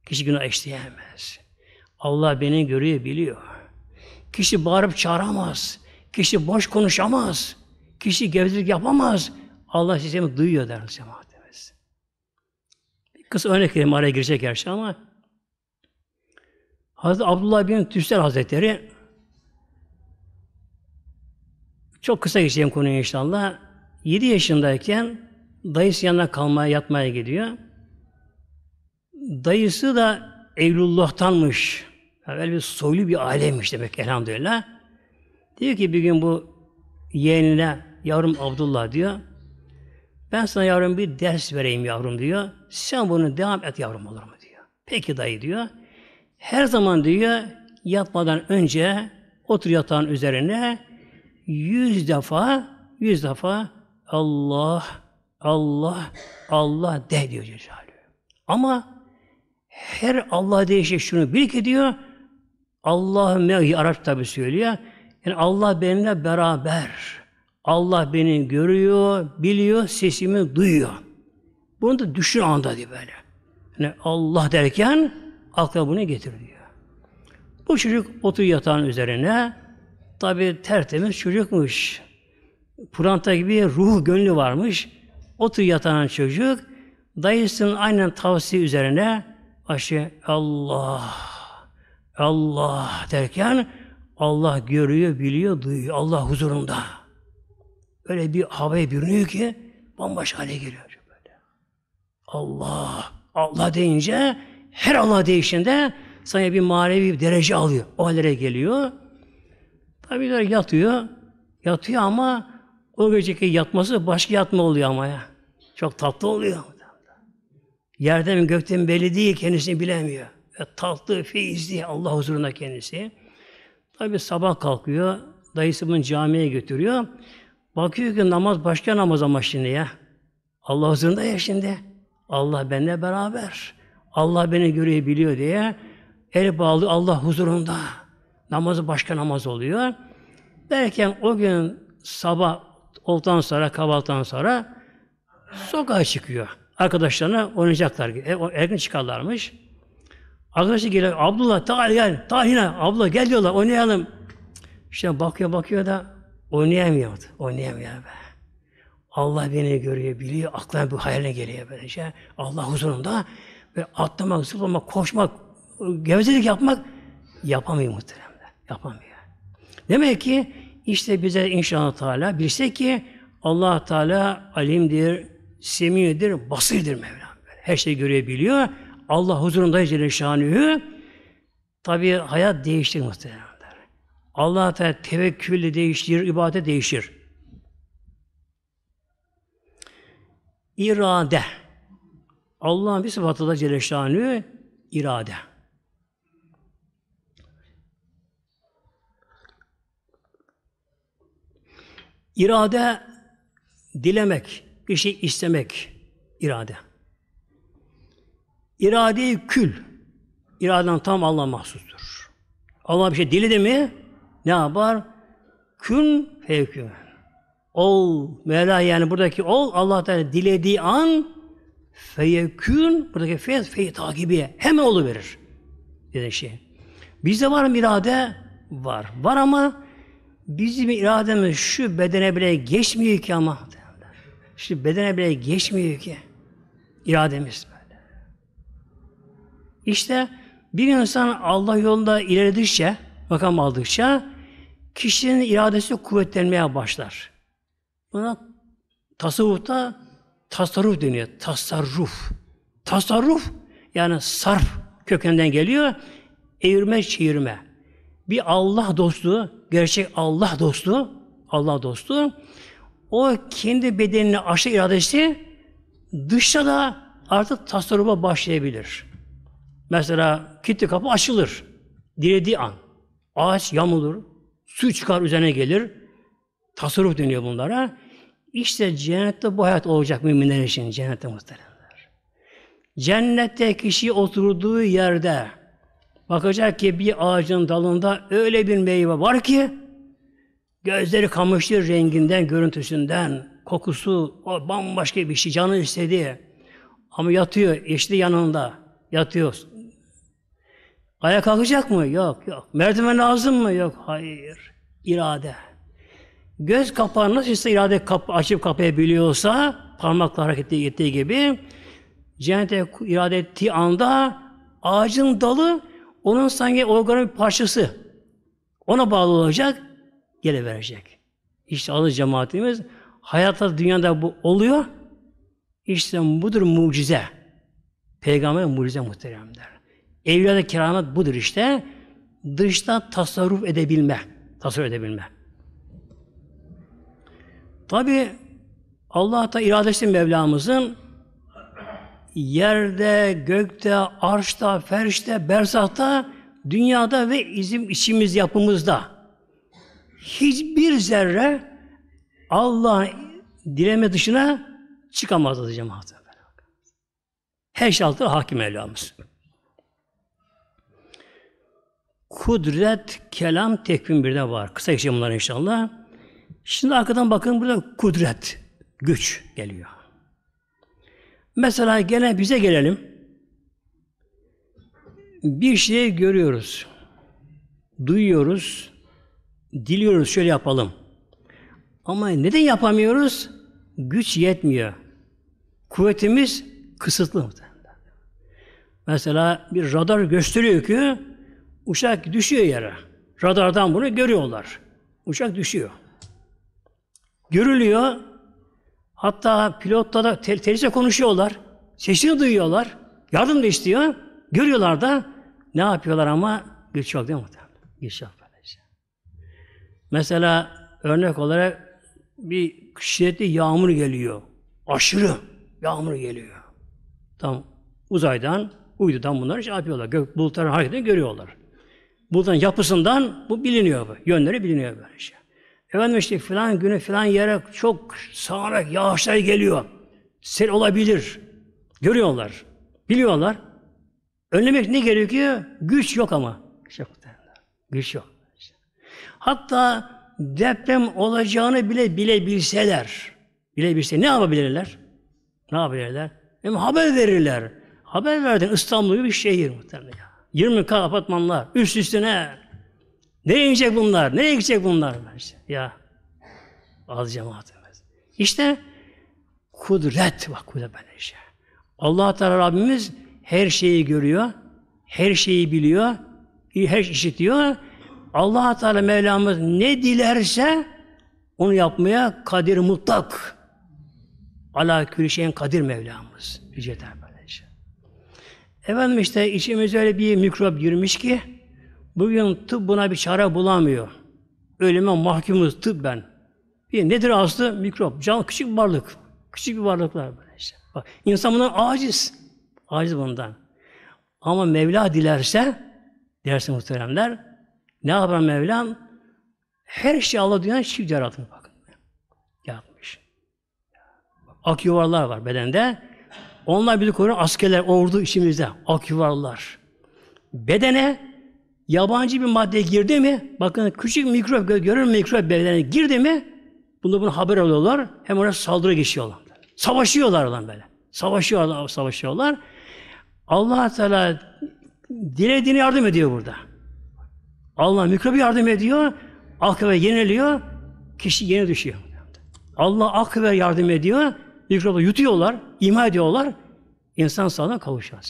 Kişi günah işleyemez. Allah beni görüyor, biliyor. Kişi bağırıp çağıramaz. Kişi boş konuşamaz. Kişi gevzelik yapamaz. Allah sizi duyuyor der cemaatimiz. Kısa örnek vereyim araya girecek her şey ama Hazreti Abdullah bin Tüsel Hazretleri çok kısa geçeceğim konuyu inşallah. 7 yaşındayken dayısı yanına kalmaya yatmaya gidiyor. Dayısı da Evlullah'tanmış. Evvel bir soylu bir ailemiş demek elhamdülillah. Diyor ki bir gün bu yeğenine yavrum Abdullah diyor. Ben sana yavrum bir ders vereyim yavrum diyor. Sen bunu devam et yavrum olur mu diyor. Peki dayı diyor. Her zaman diyor yatmadan önce otur yatağın üzerine yüz defa, yüz defa Allah, Allah, Allah de diyor Cezalü. Ama her Allah değişe şunu bil ki diyor, Allah mehi Arap tabi söylüyor. Yani Allah benimle beraber. Allah beni görüyor, biliyor, sesimi duyuyor. Bunu da düşün anda diyor böyle. Yani Allah derken akla bunu getir Bu çocuk otur yatağın üzerine Tabi tertemiz çocukmuş. puranta gibi ruh gönlü varmış. Otur yatan çocuk. Dayısının aynen tavsiye üzerine başı Allah Allah derken Allah görüyor, biliyor, duyuyor. Allah huzurunda. Öyle bir havaya bürünüyor ki bambaşka hale geliyor. Böyle. Allah, Allah deyince her Allah değişinde sana bir manevi bir derece alıyor. O hallere geliyor. Tabi yatıyor. Yatıyor ama o geceki yatması başka yatma oluyor ama ya. Çok tatlı oluyor. Yerden mi gökten belli değil kendisini bilemiyor. Ve tatlı, feyizli Allah huzuruna kendisi. Tabi sabah kalkıyor. Dayısı bunu camiye götürüyor. Bakıyor ki namaz başka namaz ama şimdi ya. Allah huzurunda ya şimdi. Allah benimle beraber. Allah beni görebiliyor diye el bağlı Allah huzurunda. Namazı başka namaz oluyor. Derken o gün sabah olduktan sonra, kahvaltıdan sonra sokağa çıkıyor. Arkadaşlarına oynayacaklar. E, erken çıkarlarmış. Arkadaşı geliyor. Abdullah Tahir gel. Tahir'e abla gel diyorlar oynayalım. İşte bakıyor bakıyor da oynayamıyordu. Oynayamıyor be. Allah beni görüyor, biliyor. Aklına bir hayaline geliyor böyle şey. Allah huzurunda. Böyle atlamak, zıplamak, koşmak, gevezelik yapmak yapamıyor muhtemelen. Yapamıyor. Demek ki işte bize inşallah Teala bilse ki allah Teala alimdir, semiyedir, basirdir Mevlam. Her şeyi görebiliyor. Allah huzurunda Celle Şanühü. Tabi hayat değiştir muhtemelenler. allah Teala tevekkülle değişir, ibadete değişir. İrade. Allah'ın bir sıfatı da Celle Şanühü irade. İrade dilemek, bir şey istemek irade. i̇rade kül. İraden tam Allah mahsustur. Allah bir şey diledi mi ne yapar? Kün fevkün. Ol, Mevla yani buradaki ol, Allah Teala dilediği an feyekün, buradaki fe, fe takibiye hemen oluverir. Dedi şey. Bizde var mı irade? Var. Var ama bizim irademiz şu bedene bile geçmiyor ki ama. Şu bedene bile geçmiyor ki. irademiz. İşte bir insan Allah yolunda ilerledikçe, makam aldıkça kişinin iradesi kuvvetlenmeye başlar. Buna tasavvufta tasarruf deniyor. Tasarruf. Tasarruf yani sarf kökeninden geliyor. Evirme, çevirme. Bir Allah dostu, gerçek Allah dostu, Allah dostu, o kendi bedenini aşı iradesi dışta da artık tasarrufa başlayabilir. Mesela kitle kapı açılır. Dilediği an. Ağaç yamulur. Su çıkar üzerine gelir. Tasarruf deniyor bunlara. İşte cennette bu hayat olacak müminler için. Cennette muhteremler. Cennette kişi oturduğu yerde Bakacak ki bir ağacın dalında öyle bir meyve var ki gözleri kamıştır renginden, görüntüsünden, kokusu o bambaşka bir şey canı istediği. Ama yatıyor, eşli yanında yatıyor. Ayağa kalkacak mı? Yok, yok. Merdiven lazım mı? Yok, hayır. İrade. Göz kapağı nasıl ise irade kap açıp kapayabiliyorsa parmakla hareket ettiği gibi cennete irade ettiği anda ağacın dalı onun sanki organın bir parçası. Ona bağlı olacak, geri verecek. İşte alı cemaatimiz hayatta dünyada bu oluyor. İşte budur mucize. Peygamber mucize muhteremler. Evliyada keramet budur işte. Dışta tasarruf edebilme. Tasarruf edebilme. Tabi Allah da iradesi Mevlamızın yerde, gökte, arşta, ferşte, bersahta, dünyada ve izim içimiz yapımızda. Hiçbir zerre Allah dileme dışına çıkamaz diyeceğim hatırlar. Her şey altında hakim Elhamız. Kudret, kelam, tekvim bir de var. Kısa geçeceğim bunlar inşallah. Şimdi arkadan bakın burada kudret, güç geliyor. Mesela gene bize gelelim. Bir şeyi görüyoruz. Duyuyoruz. Diliyoruz şöyle yapalım. Ama neden yapamıyoruz? Güç yetmiyor. Kuvvetimiz kısıtlı. Mesela bir radar gösteriyor ki uçak düşüyor yere. Radardan bunu görüyorlar. Uçak düşüyor. Görülüyor. Hatta pilotla da tel konuşuyorlar. Sesini duyuyorlar. Yardım da istiyor. Görüyorlar da ne yapıyorlar ama güç yok değil mi? Güç yok böylece. Mesela örnek olarak bir şiddetli yağmur geliyor. Aşırı yağmur geliyor. Tam uzaydan, uydudan bunları şey yapıyorlar. Gök bulutların hareketini görüyorlar. Bulutların yapısından bu biliniyor. Bu. Yönleri biliniyor böylece. Şey. Efendim işte filan günü filan yere çok sağarak yağışlar geliyor. Sel olabilir. Görüyorlar. Biliyorlar. Önlemek ne gerekiyor? Güç yok ama. Güç yok. Güç yok. Hatta deprem olacağını bile bilebilseler, bilebilse ne yapabilirler? Ne yapabilirler? Hem haber verirler. Haber verdin İstanbul bir şehir muhtemelen. 20 kat apartmanlar üst üstüne ne yiyecek bunlar? Ne yiyecek bunlar? Ya az demez. İşte kudret bak kudret böyle işte. Allah Teala Rabbimiz her şeyi görüyor, her şeyi biliyor, her şeyi işitiyor. Allah Teala Mevlamız ne dilerse onu yapmaya kadir mutlak. Ala külü kadir Mevlamız. Yüce Teala Efendim işte içimize öyle bir mikrop girmiş ki Bugün tıp buna bir çare bulamıyor. Ölüme mahkumuz tıp ben. Bir nedir aslı? Mikrop. Can küçük bir varlık. Küçük bir varlıklar böyle işte. Bak insan bundan aciz. Aciz bundan. Ama Mevla dilerse, derse muhteremler, ne yapar Mevlam? Her şey Allah dünyanın çift yaratmış bakın. Yapmış. Ak yuvarlar var bedende. Onlar bizi koruyan askerler, ordu işimizde. Ak yuvarlar. Bedene Yabancı bir madde girdi mi, bakın küçük mikrop, görür mikrop bedenine girdi mi, bunu bunu haber alıyorlar, hem oraya saldırı geçiyorlar. Savaşıyorlar lan böyle. Savaşıyorlar, savaşıyorlar. allah Teala dilediğini yardım ediyor burada. Allah mikrobu yardım ediyor, akıbe yeniliyor, kişi yeni düşüyor. Allah akıbe yardım ediyor, mikrobu yutuyorlar, imha ediyorlar, İnsan sağlığına kavuşuyor.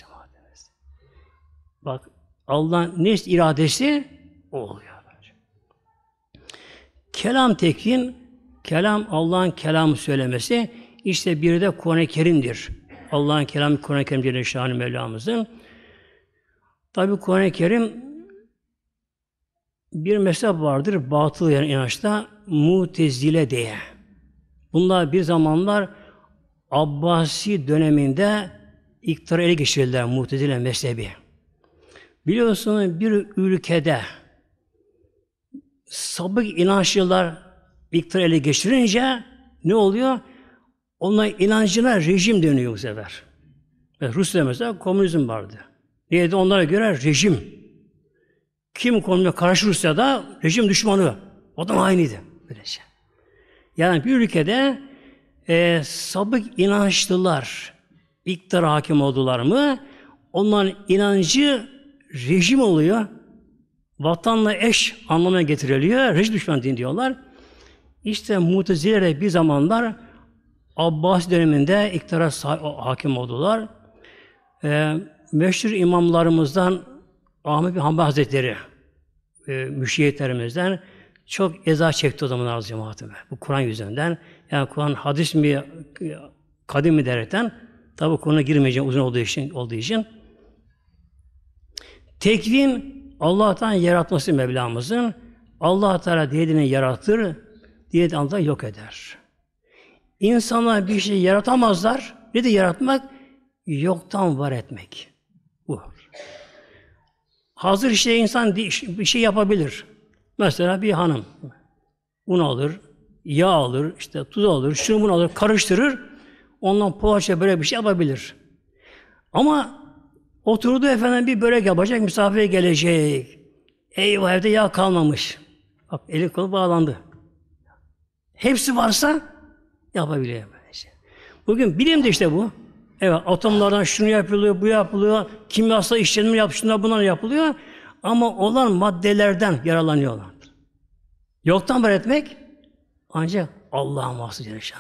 Bak Allah'ın ne iradesi o oluyor. Kelam tekin, kelam Allah'ın kelamı söylemesi işte bir de Kuran-ı Kerim'dir. Allah'ın kelamı Kuran-ı Kerim Celle Şahane Mevlamızın. Tabi Kuran-ı Kerim bir mezhep vardır batıl yani inançta mutezile diye. Bunlar bir zamanlar Abbasi döneminde iktidar ele geçirdiler mutezile mezhebi. Biliyorsunuz bir ülkede sabık inançlılar iktidar ele geçirince ne oluyor? Onlar inancına rejim dönüyor bu sefer. Mesela Rusya'da mesela komünizm vardı. Niye de onlara göre rejim. Kim komünizme karşı Rusya'da rejim düşmanı. O da aynıydı. Böylece. Şey. Yani bir ülkede e, sabık inançlılar iktidar hakim oldular mı? Onların inancı rejim oluyor. Vatanla eş anlamına getiriliyor. Rejim düşman din diyorlar. İşte Mutezile'de bir zamanlar Abbas döneminde iktidara hakim oldular. Ee, meşhur imamlarımızdan Ahmet bin Hanbel Hazretleri e, müşehitlerimizden çok eza çekti o zaman arz cemaatime. Bu Kur'an yüzünden. Yani Kur'an hadis mi kadim mi derken tabi konu girmeyeceğim uzun olduğu için olduğu için Tekvin Allah'tan yaratması Mevlamızın Allah Teala diyetini yaratır, diyet anda yok eder. İnsanlar bir şey yaratamazlar. Ne de yaratmak? Yoktan var etmek. Bu. Hazır işte insan bir şey yapabilir. Mesela bir hanım un alır, yağ alır, işte tuz alır, şunu bunu alır, karıştırır. Ondan poğaça böyle bir şey yapabilir. Ama Oturdu efendim bir börek yapacak, misafire gelecek. Eyvah evde yağ kalmamış. Bak eli kolu bağlandı. Hepsi varsa yapabiliyor. Bugün bilim de işte bu. Evet atomlardan şunu yapılıyor, bu yapılıyor. Kimyasal işlemler yapışında bunlar yapılıyor. Ama olan maddelerden yaralanıyorlar. Yoktan var etmek ancak Allah'ın mahsus yarışan.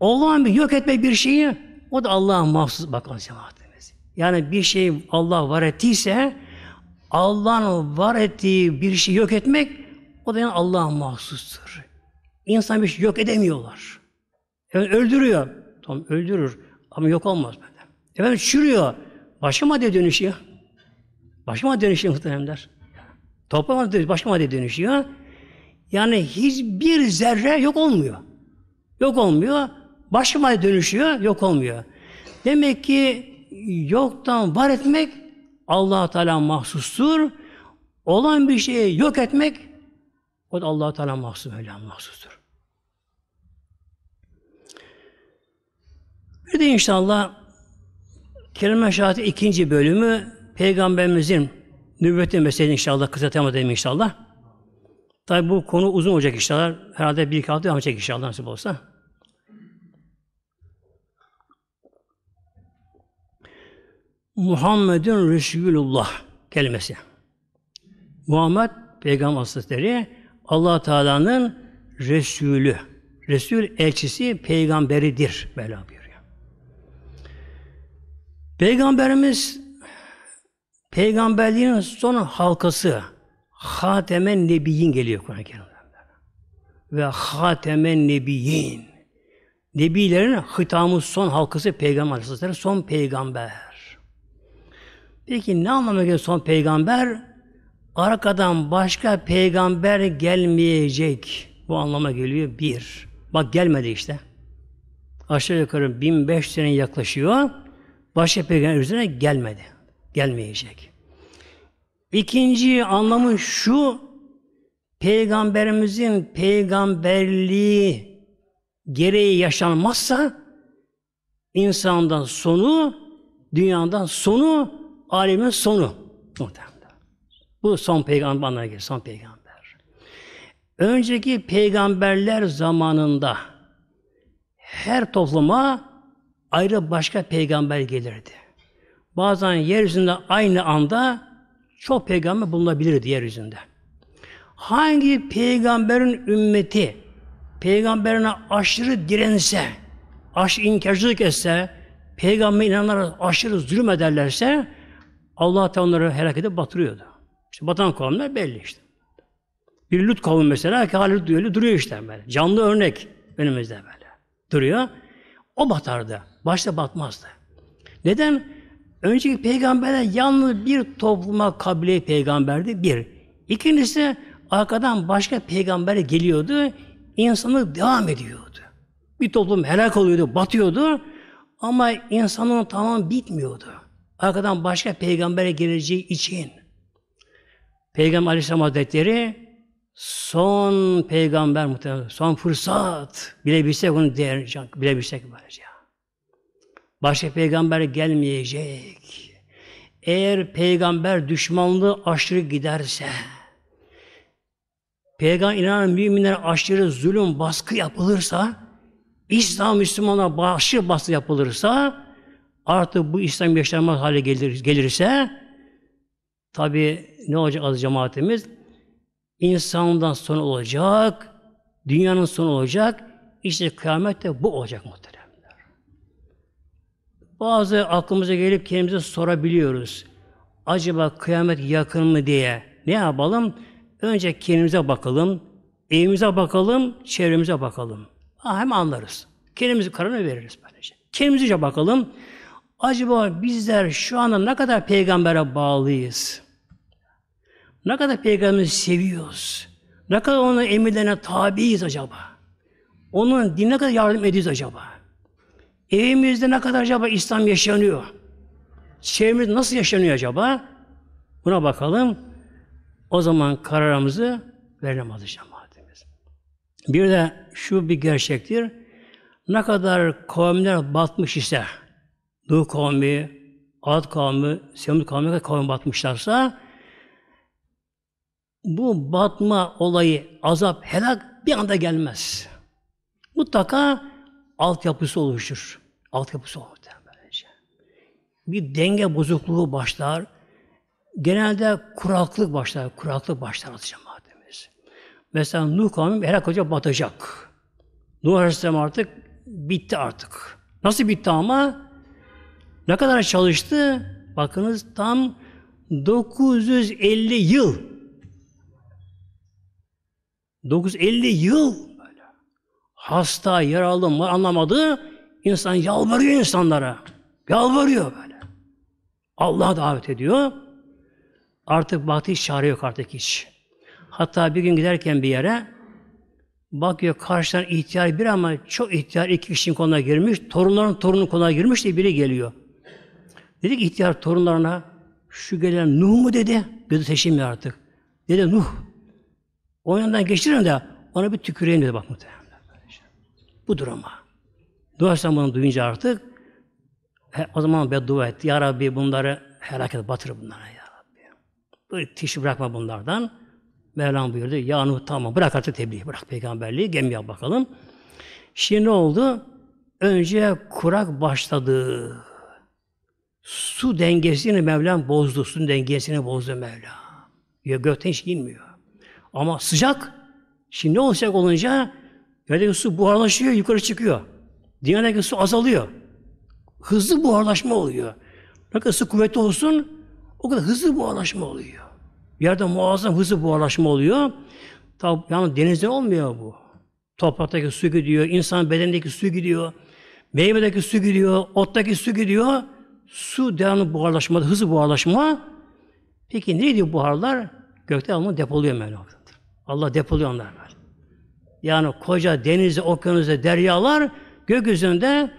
Allah'ın bir yok etmek bir şeyi o da Allah'ın mahsus bakın cemaat. Yani bir şey Allah var ettiyse Allah'ın var ettiği bir şey yok etmek o da yani Allah'a mahsustur. İnsan bir şey yok edemiyorlar. Efendim öldürüyor. Tamam öldürür ama yok olmaz benden. Efendim çürüyor. Başka madde dönüşüyor. Başka madde dönüşüyor muhteremler. Toprak madde, başka madde dönüşüyor. Yani hiçbir zerre yok olmuyor. Yok olmuyor. Başka madde dönüşüyor, yok olmuyor. Demek ki yoktan var etmek allah Teala mahsustur. Olan bir şeyi yok etmek o da allah Teala mahsus, Mevla mahsustur. Bir de inşallah Kerime Şahati ikinci bölümü Peygamberimizin nübüvvetin meselesi inşallah kısa tema dedim inşallah. Tabi bu konu uzun olacak inşallah. Herhalde bir iki hafta yapacak inşallah nasip olsa. Muhammedun Resulullah kelimesi. Muhammed Peygamber Hazretleri Allah Teala'nın Resulü. Resul elçisi, peygamberidir böyle buyuruyor. Peygamberimiz peygamberliğin son halkası Hatemen Nebiyin geliyor Kur'an-ı Kerim'de. Ve Hatemen Nebiyin Nebilerin hitamı son halkası Peygamber son peygamber. Peki ne anlamına geliyor son peygamber? Arkadan başka peygamber gelmeyecek. Bu anlama geliyor bir. Bak gelmedi işte. Aşağı yukarı 1500 sene yaklaşıyor. Başka peygamber üzerine gelmedi. Gelmeyecek. İkinci anlamı şu, Peygamberimizin peygamberliği gereği yaşanmazsa insandan sonu, dünyadan sonu alemin sonu muhtemelen. Bu son peygamber bana gelir, son peygamber. Önceki peygamberler zamanında her topluma ayrı başka peygamber gelirdi. Bazen yeryüzünde aynı anda çok peygamber bulunabilirdi yeryüzünde. Hangi peygamberin ümmeti peygamberine aşırı dirense, aş inkarcılık etse, peygamber inanlara aşırı zulüm ederlerse Allah Teala onları helakete batırıyordu. İşte batan kavimler belli işte. Bir Lut kavmi mesela ki hali öyle duruyor işte böyle. Canlı örnek önümüzde böyle. Duruyor. O batardı. Başta batmazdı. Neden? Önceki peygamberler yalnız bir topluma kabile peygamberdi. Bir. İkincisi arkadan başka peygamber geliyordu. İnsanlık devam ediyordu. Bir toplum helak oluyordu, batıyordu. Ama insanın tamam bitmiyordu. Arkadan başka peygambere geleceği için Peygamber Aleyhisselam Hazretleri son peygamber muhtemelen, son fırsat bilebilsek onu değerlenecek, bilebilsek böylece. Başka peygamber gelmeyecek. Eğer peygamber düşmanlığı aşırı giderse, peygamber inanan müminlere aşırı zulüm, baskı yapılırsa, İslam Müslümanlara aşırı baskı yapılırsa, artık bu İslam yaşanmaz hale gelir, gelirse tabi ne olacak az cemaatimiz? İnsandan son olacak, dünyanın sonu olacak, işte kıyamet de bu olacak muhteremler. Bazı aklımıza gelip kendimize sorabiliyoruz. Acaba kıyamet yakın mı diye. Ne yapalım? Önce kendimize bakalım, evimize bakalım, çevremize bakalım. Ha, hem anlarız. Kendimizi kararını veririz böylece. Kendimize bakalım. Acaba bizler şu anda ne kadar peygambere bağlıyız? Ne kadar peygamberi seviyoruz? Ne kadar onun emirlerine tabiiz acaba? Onun dinine kadar yardım ediyoruz acaba? Evimizde ne kadar acaba İslam yaşanıyor? Şehrimiz nasıl yaşanıyor acaba? Buna bakalım. O zaman kararımızı veremez cemaatimiz. Bir de şu bir gerçektir. Ne kadar kavimler batmış ise, Nuh kavmi, Ad kavmi, Semud kavmi kadar kavim batmışlarsa bu batma olayı, azap, helak bir anda gelmez. Mutlaka altyapısı oluşur. Altyapısı olur. Böylece. Bir denge bozukluğu başlar. Genelde kuraklık başlar. Kuraklık başlar atacağım mademiz. Mesela Nuh kavmi helak olacak, batacak. Nuh Aleyhisselam artık bitti artık. Nasıl bitti ama? Ne kadar çalıştı? Bakınız tam 950 yıl. 950 yıl hasta, yaralı mı anlamadı. İnsan yalvarıyor insanlara. Yalvarıyor böyle. Allah'a davet ediyor. Artık baktı hiç çare yok artık hiç. Hatta bir gün giderken bir yere bakıyor karşıdan ihtiyar bir ama çok ihtiyar iki kişinin konuna girmiş. Torunların torunun konuna girmiş diye biri geliyor. Dedi ki ihtiyar torunlarına şu gelen Nuh mu dedi. Gözü seçilmiyor artık. Dedi Nuh. O yandan geçirin de ona bir tüküreyim dedi bak muhtemelen. Budur ama. Dua bunu duyunca artık he, o zaman beddua etti. Ya Rabbi bunları helak et, batır bunlara ya Rabbi. Böyle tiş bırakma bunlardan. Mevlam buyurdu. Ya Nuh tamam bırak artık tebliğ, bırak peygamberliği, gemi yap bakalım. Şimdi ne oldu? Önce kurak başladı. Su dengesini Mevlam bozdu. Su dengesini bozdu Mevlam. Ya gökten hiç inmiyor. Ama sıcak, şimdi ne olacak olunca yerdeki su buharlaşıyor, yukarı çıkıyor. Dünyadaki su azalıyor. Hızlı buharlaşma oluyor. Ne kadar su kuvvetli olsun, o kadar hızlı buharlaşma oluyor. yerde muazzam hızlı buharlaşma oluyor. Tabi yani denizde olmuyor bu. Topraktaki su gidiyor, insan bedenindeki su gidiyor, meyvedeki su gidiyor, ottaki su gidiyor. Su devamlı buharlaşma, hızlı buharlaşma. Peki ne diyor buharlar? Gökte onu depoluyor Mevla. Allah depoluyor onları böyle. Yani koca denizde, okyanusta, deryalar gökyüzünde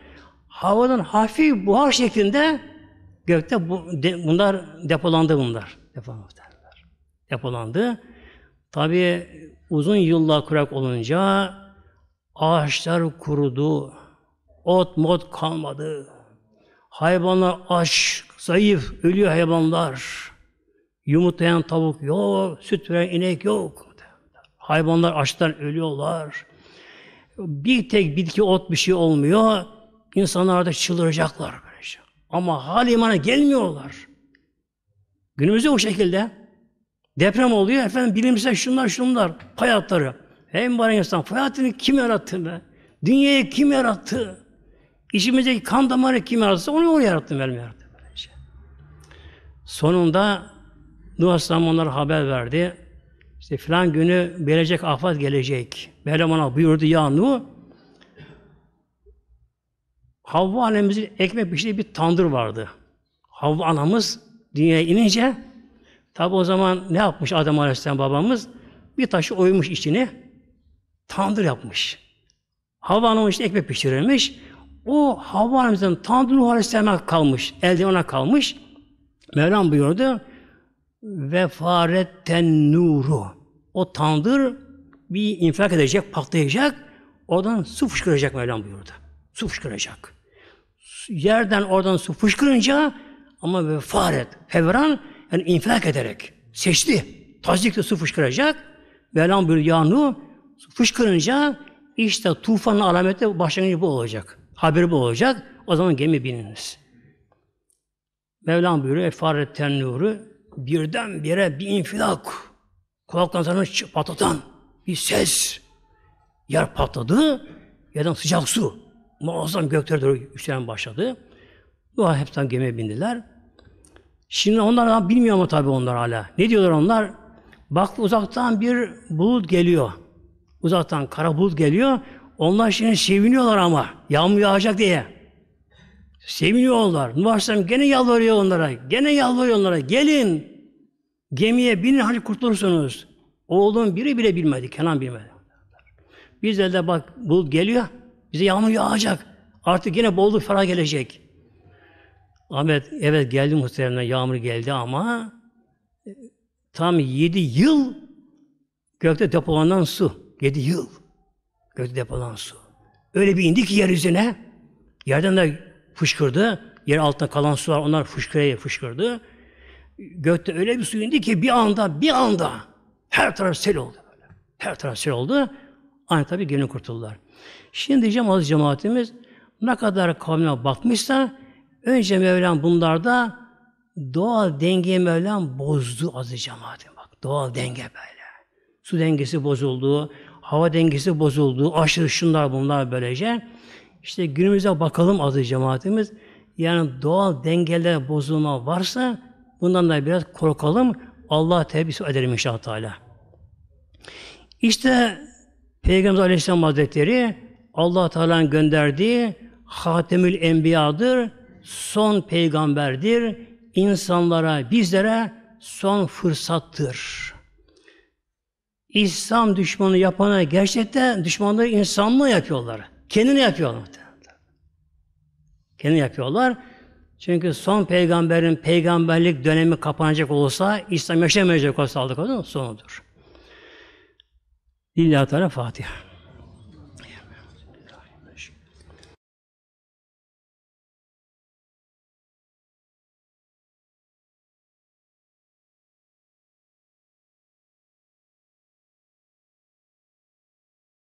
havadan hafif buhar şeklinde gökte bu, de, bunlar depolandı bunlar. Depolandı. Depolandı. Tabi uzun yıllar kurak olunca ağaçlar kurudu. Ot mod kalmadı. Hayvanlar aç, zayıf, ölüyor hayvanlar. Yumurtlayan tavuk yok, süt veren inek yok. Hayvanlar açtan ölüyorlar. Bir tek bitki ot bir şey olmuyor. İnsanlar da çıldıracaklar böylece. Ama hali imana gelmiyorlar. Günümüzde o şekilde. Deprem oluyor efendim bilimsel şunlar şunlar pay hatları. Hem bari insan pay kim yarattı be? Dünyayı kim yarattı? İçimizdeki kan damarı kim yarattı? Onu oraya yarattı benim yarattı. Şey? Sonunda Nuh Aleyhisselam onlara haber verdi. İşte filan günü gelecek afat gelecek. Mevlam ona buyurdu ya Nuh. Havva annemizin ekmek pişirdiği bir tandır vardı. Havva anamız dünyaya inince tabi o zaman ne yapmış Adem Aleyhisselam babamız? Bir taşı oymuş içine tandır yapmış. Havva anamız için ekmek pişirilmiş. O Havva annemizden tam Nuh Aleyhisselam'a kalmış. Elde ona kalmış. Mevlam buyurdu. Vefaretten nuru. O tandır bir infilak edecek, patlayacak. Oradan su fışkıracak Mevlam buyurdu. Su fışkıracak. Yerden oradan su fışkırınca ama vefaret hevran yani infilak ederek seçti. Tazlikle su fışkıracak. Mevlam buyurdu ya Nuh, fışkırınca işte tufanın alameti başlangıcı bu olacak. Haberi bu olacak. O zaman gemi bininiz. Mevlam buyuruyor, Efaretten nuru birdenbire bir infilak. Kulaktan sana patlatan bir ses. Yer patladı, yerden sıcak su. Muazzam göklere doğru yükselen başladı. Bu hepten gemiye bindiler. Şimdi onlar bilmiyor ama tabii onlar hala. Ne diyorlar onlar? Bak uzaktan bir bulut geliyor. Uzaktan kara bulut geliyor. Onlar şimdi seviniyorlar ama yağmur yağacak diye. Seviniyorlar. Nuh Aleyhisselam gene yalvarıyor onlara. Gene yalvarıyor onlara. Gelin. Gemiye binin hani kurtulursunuz. Oğlum biri bile bilmedi. Kenan bilmedi. Biz de bak bulut geliyor. Bize yağmur yağacak. Artık yine bolluk falan gelecek. Ahmet evet geldi muhtemelen yağmur geldi ama e, tam yedi yıl gökte depolanan su. Yedi yıl. Gökte depolan su. Öyle bir indi ki yer yüzüne. Yerden de fışkırdı. Yer altında kalan sular onlar fışkıraya fışkırdı. Gökte öyle bir su indi ki bir anda bir anda her taraf sel oldu. Böyle. Her taraf sel oldu. Aynı tabi gene kurtuldular. Şimdi diyeceğim aziz cemaatimiz ne kadar kavmine bakmışsa önce Mevlam bunlarda doğal dengeyi Mevlam bozdu aziz cemaatim bak. Doğal denge böyle. Su dengesi bozuldu, hava dengesi bozuldu, aşırı şunlar bunlar böylece. İşte günümüze bakalım azı cemaatimiz. Yani doğal dengeler bozulma varsa bundan da biraz korkalım. Allah tebis ederim inşallah Teala. İşte Peygamber Aleyhisselam Hazretleri Allah Teala'nın gönderdiği Hatemül Enbiya'dır, son peygamberdir, insanlara, bizlere son fırsattır. İslam düşmanı yapana gerçekten düşmanları insanlığı yapıyorlar. Kendini yapıyorlar. Kendini yapıyorlar. Çünkü son peygamberin peygamberlik dönemi kapanacak olsa İslam yaşamayacak olsa aldık sonudur. Lillahi Teala Fatiha.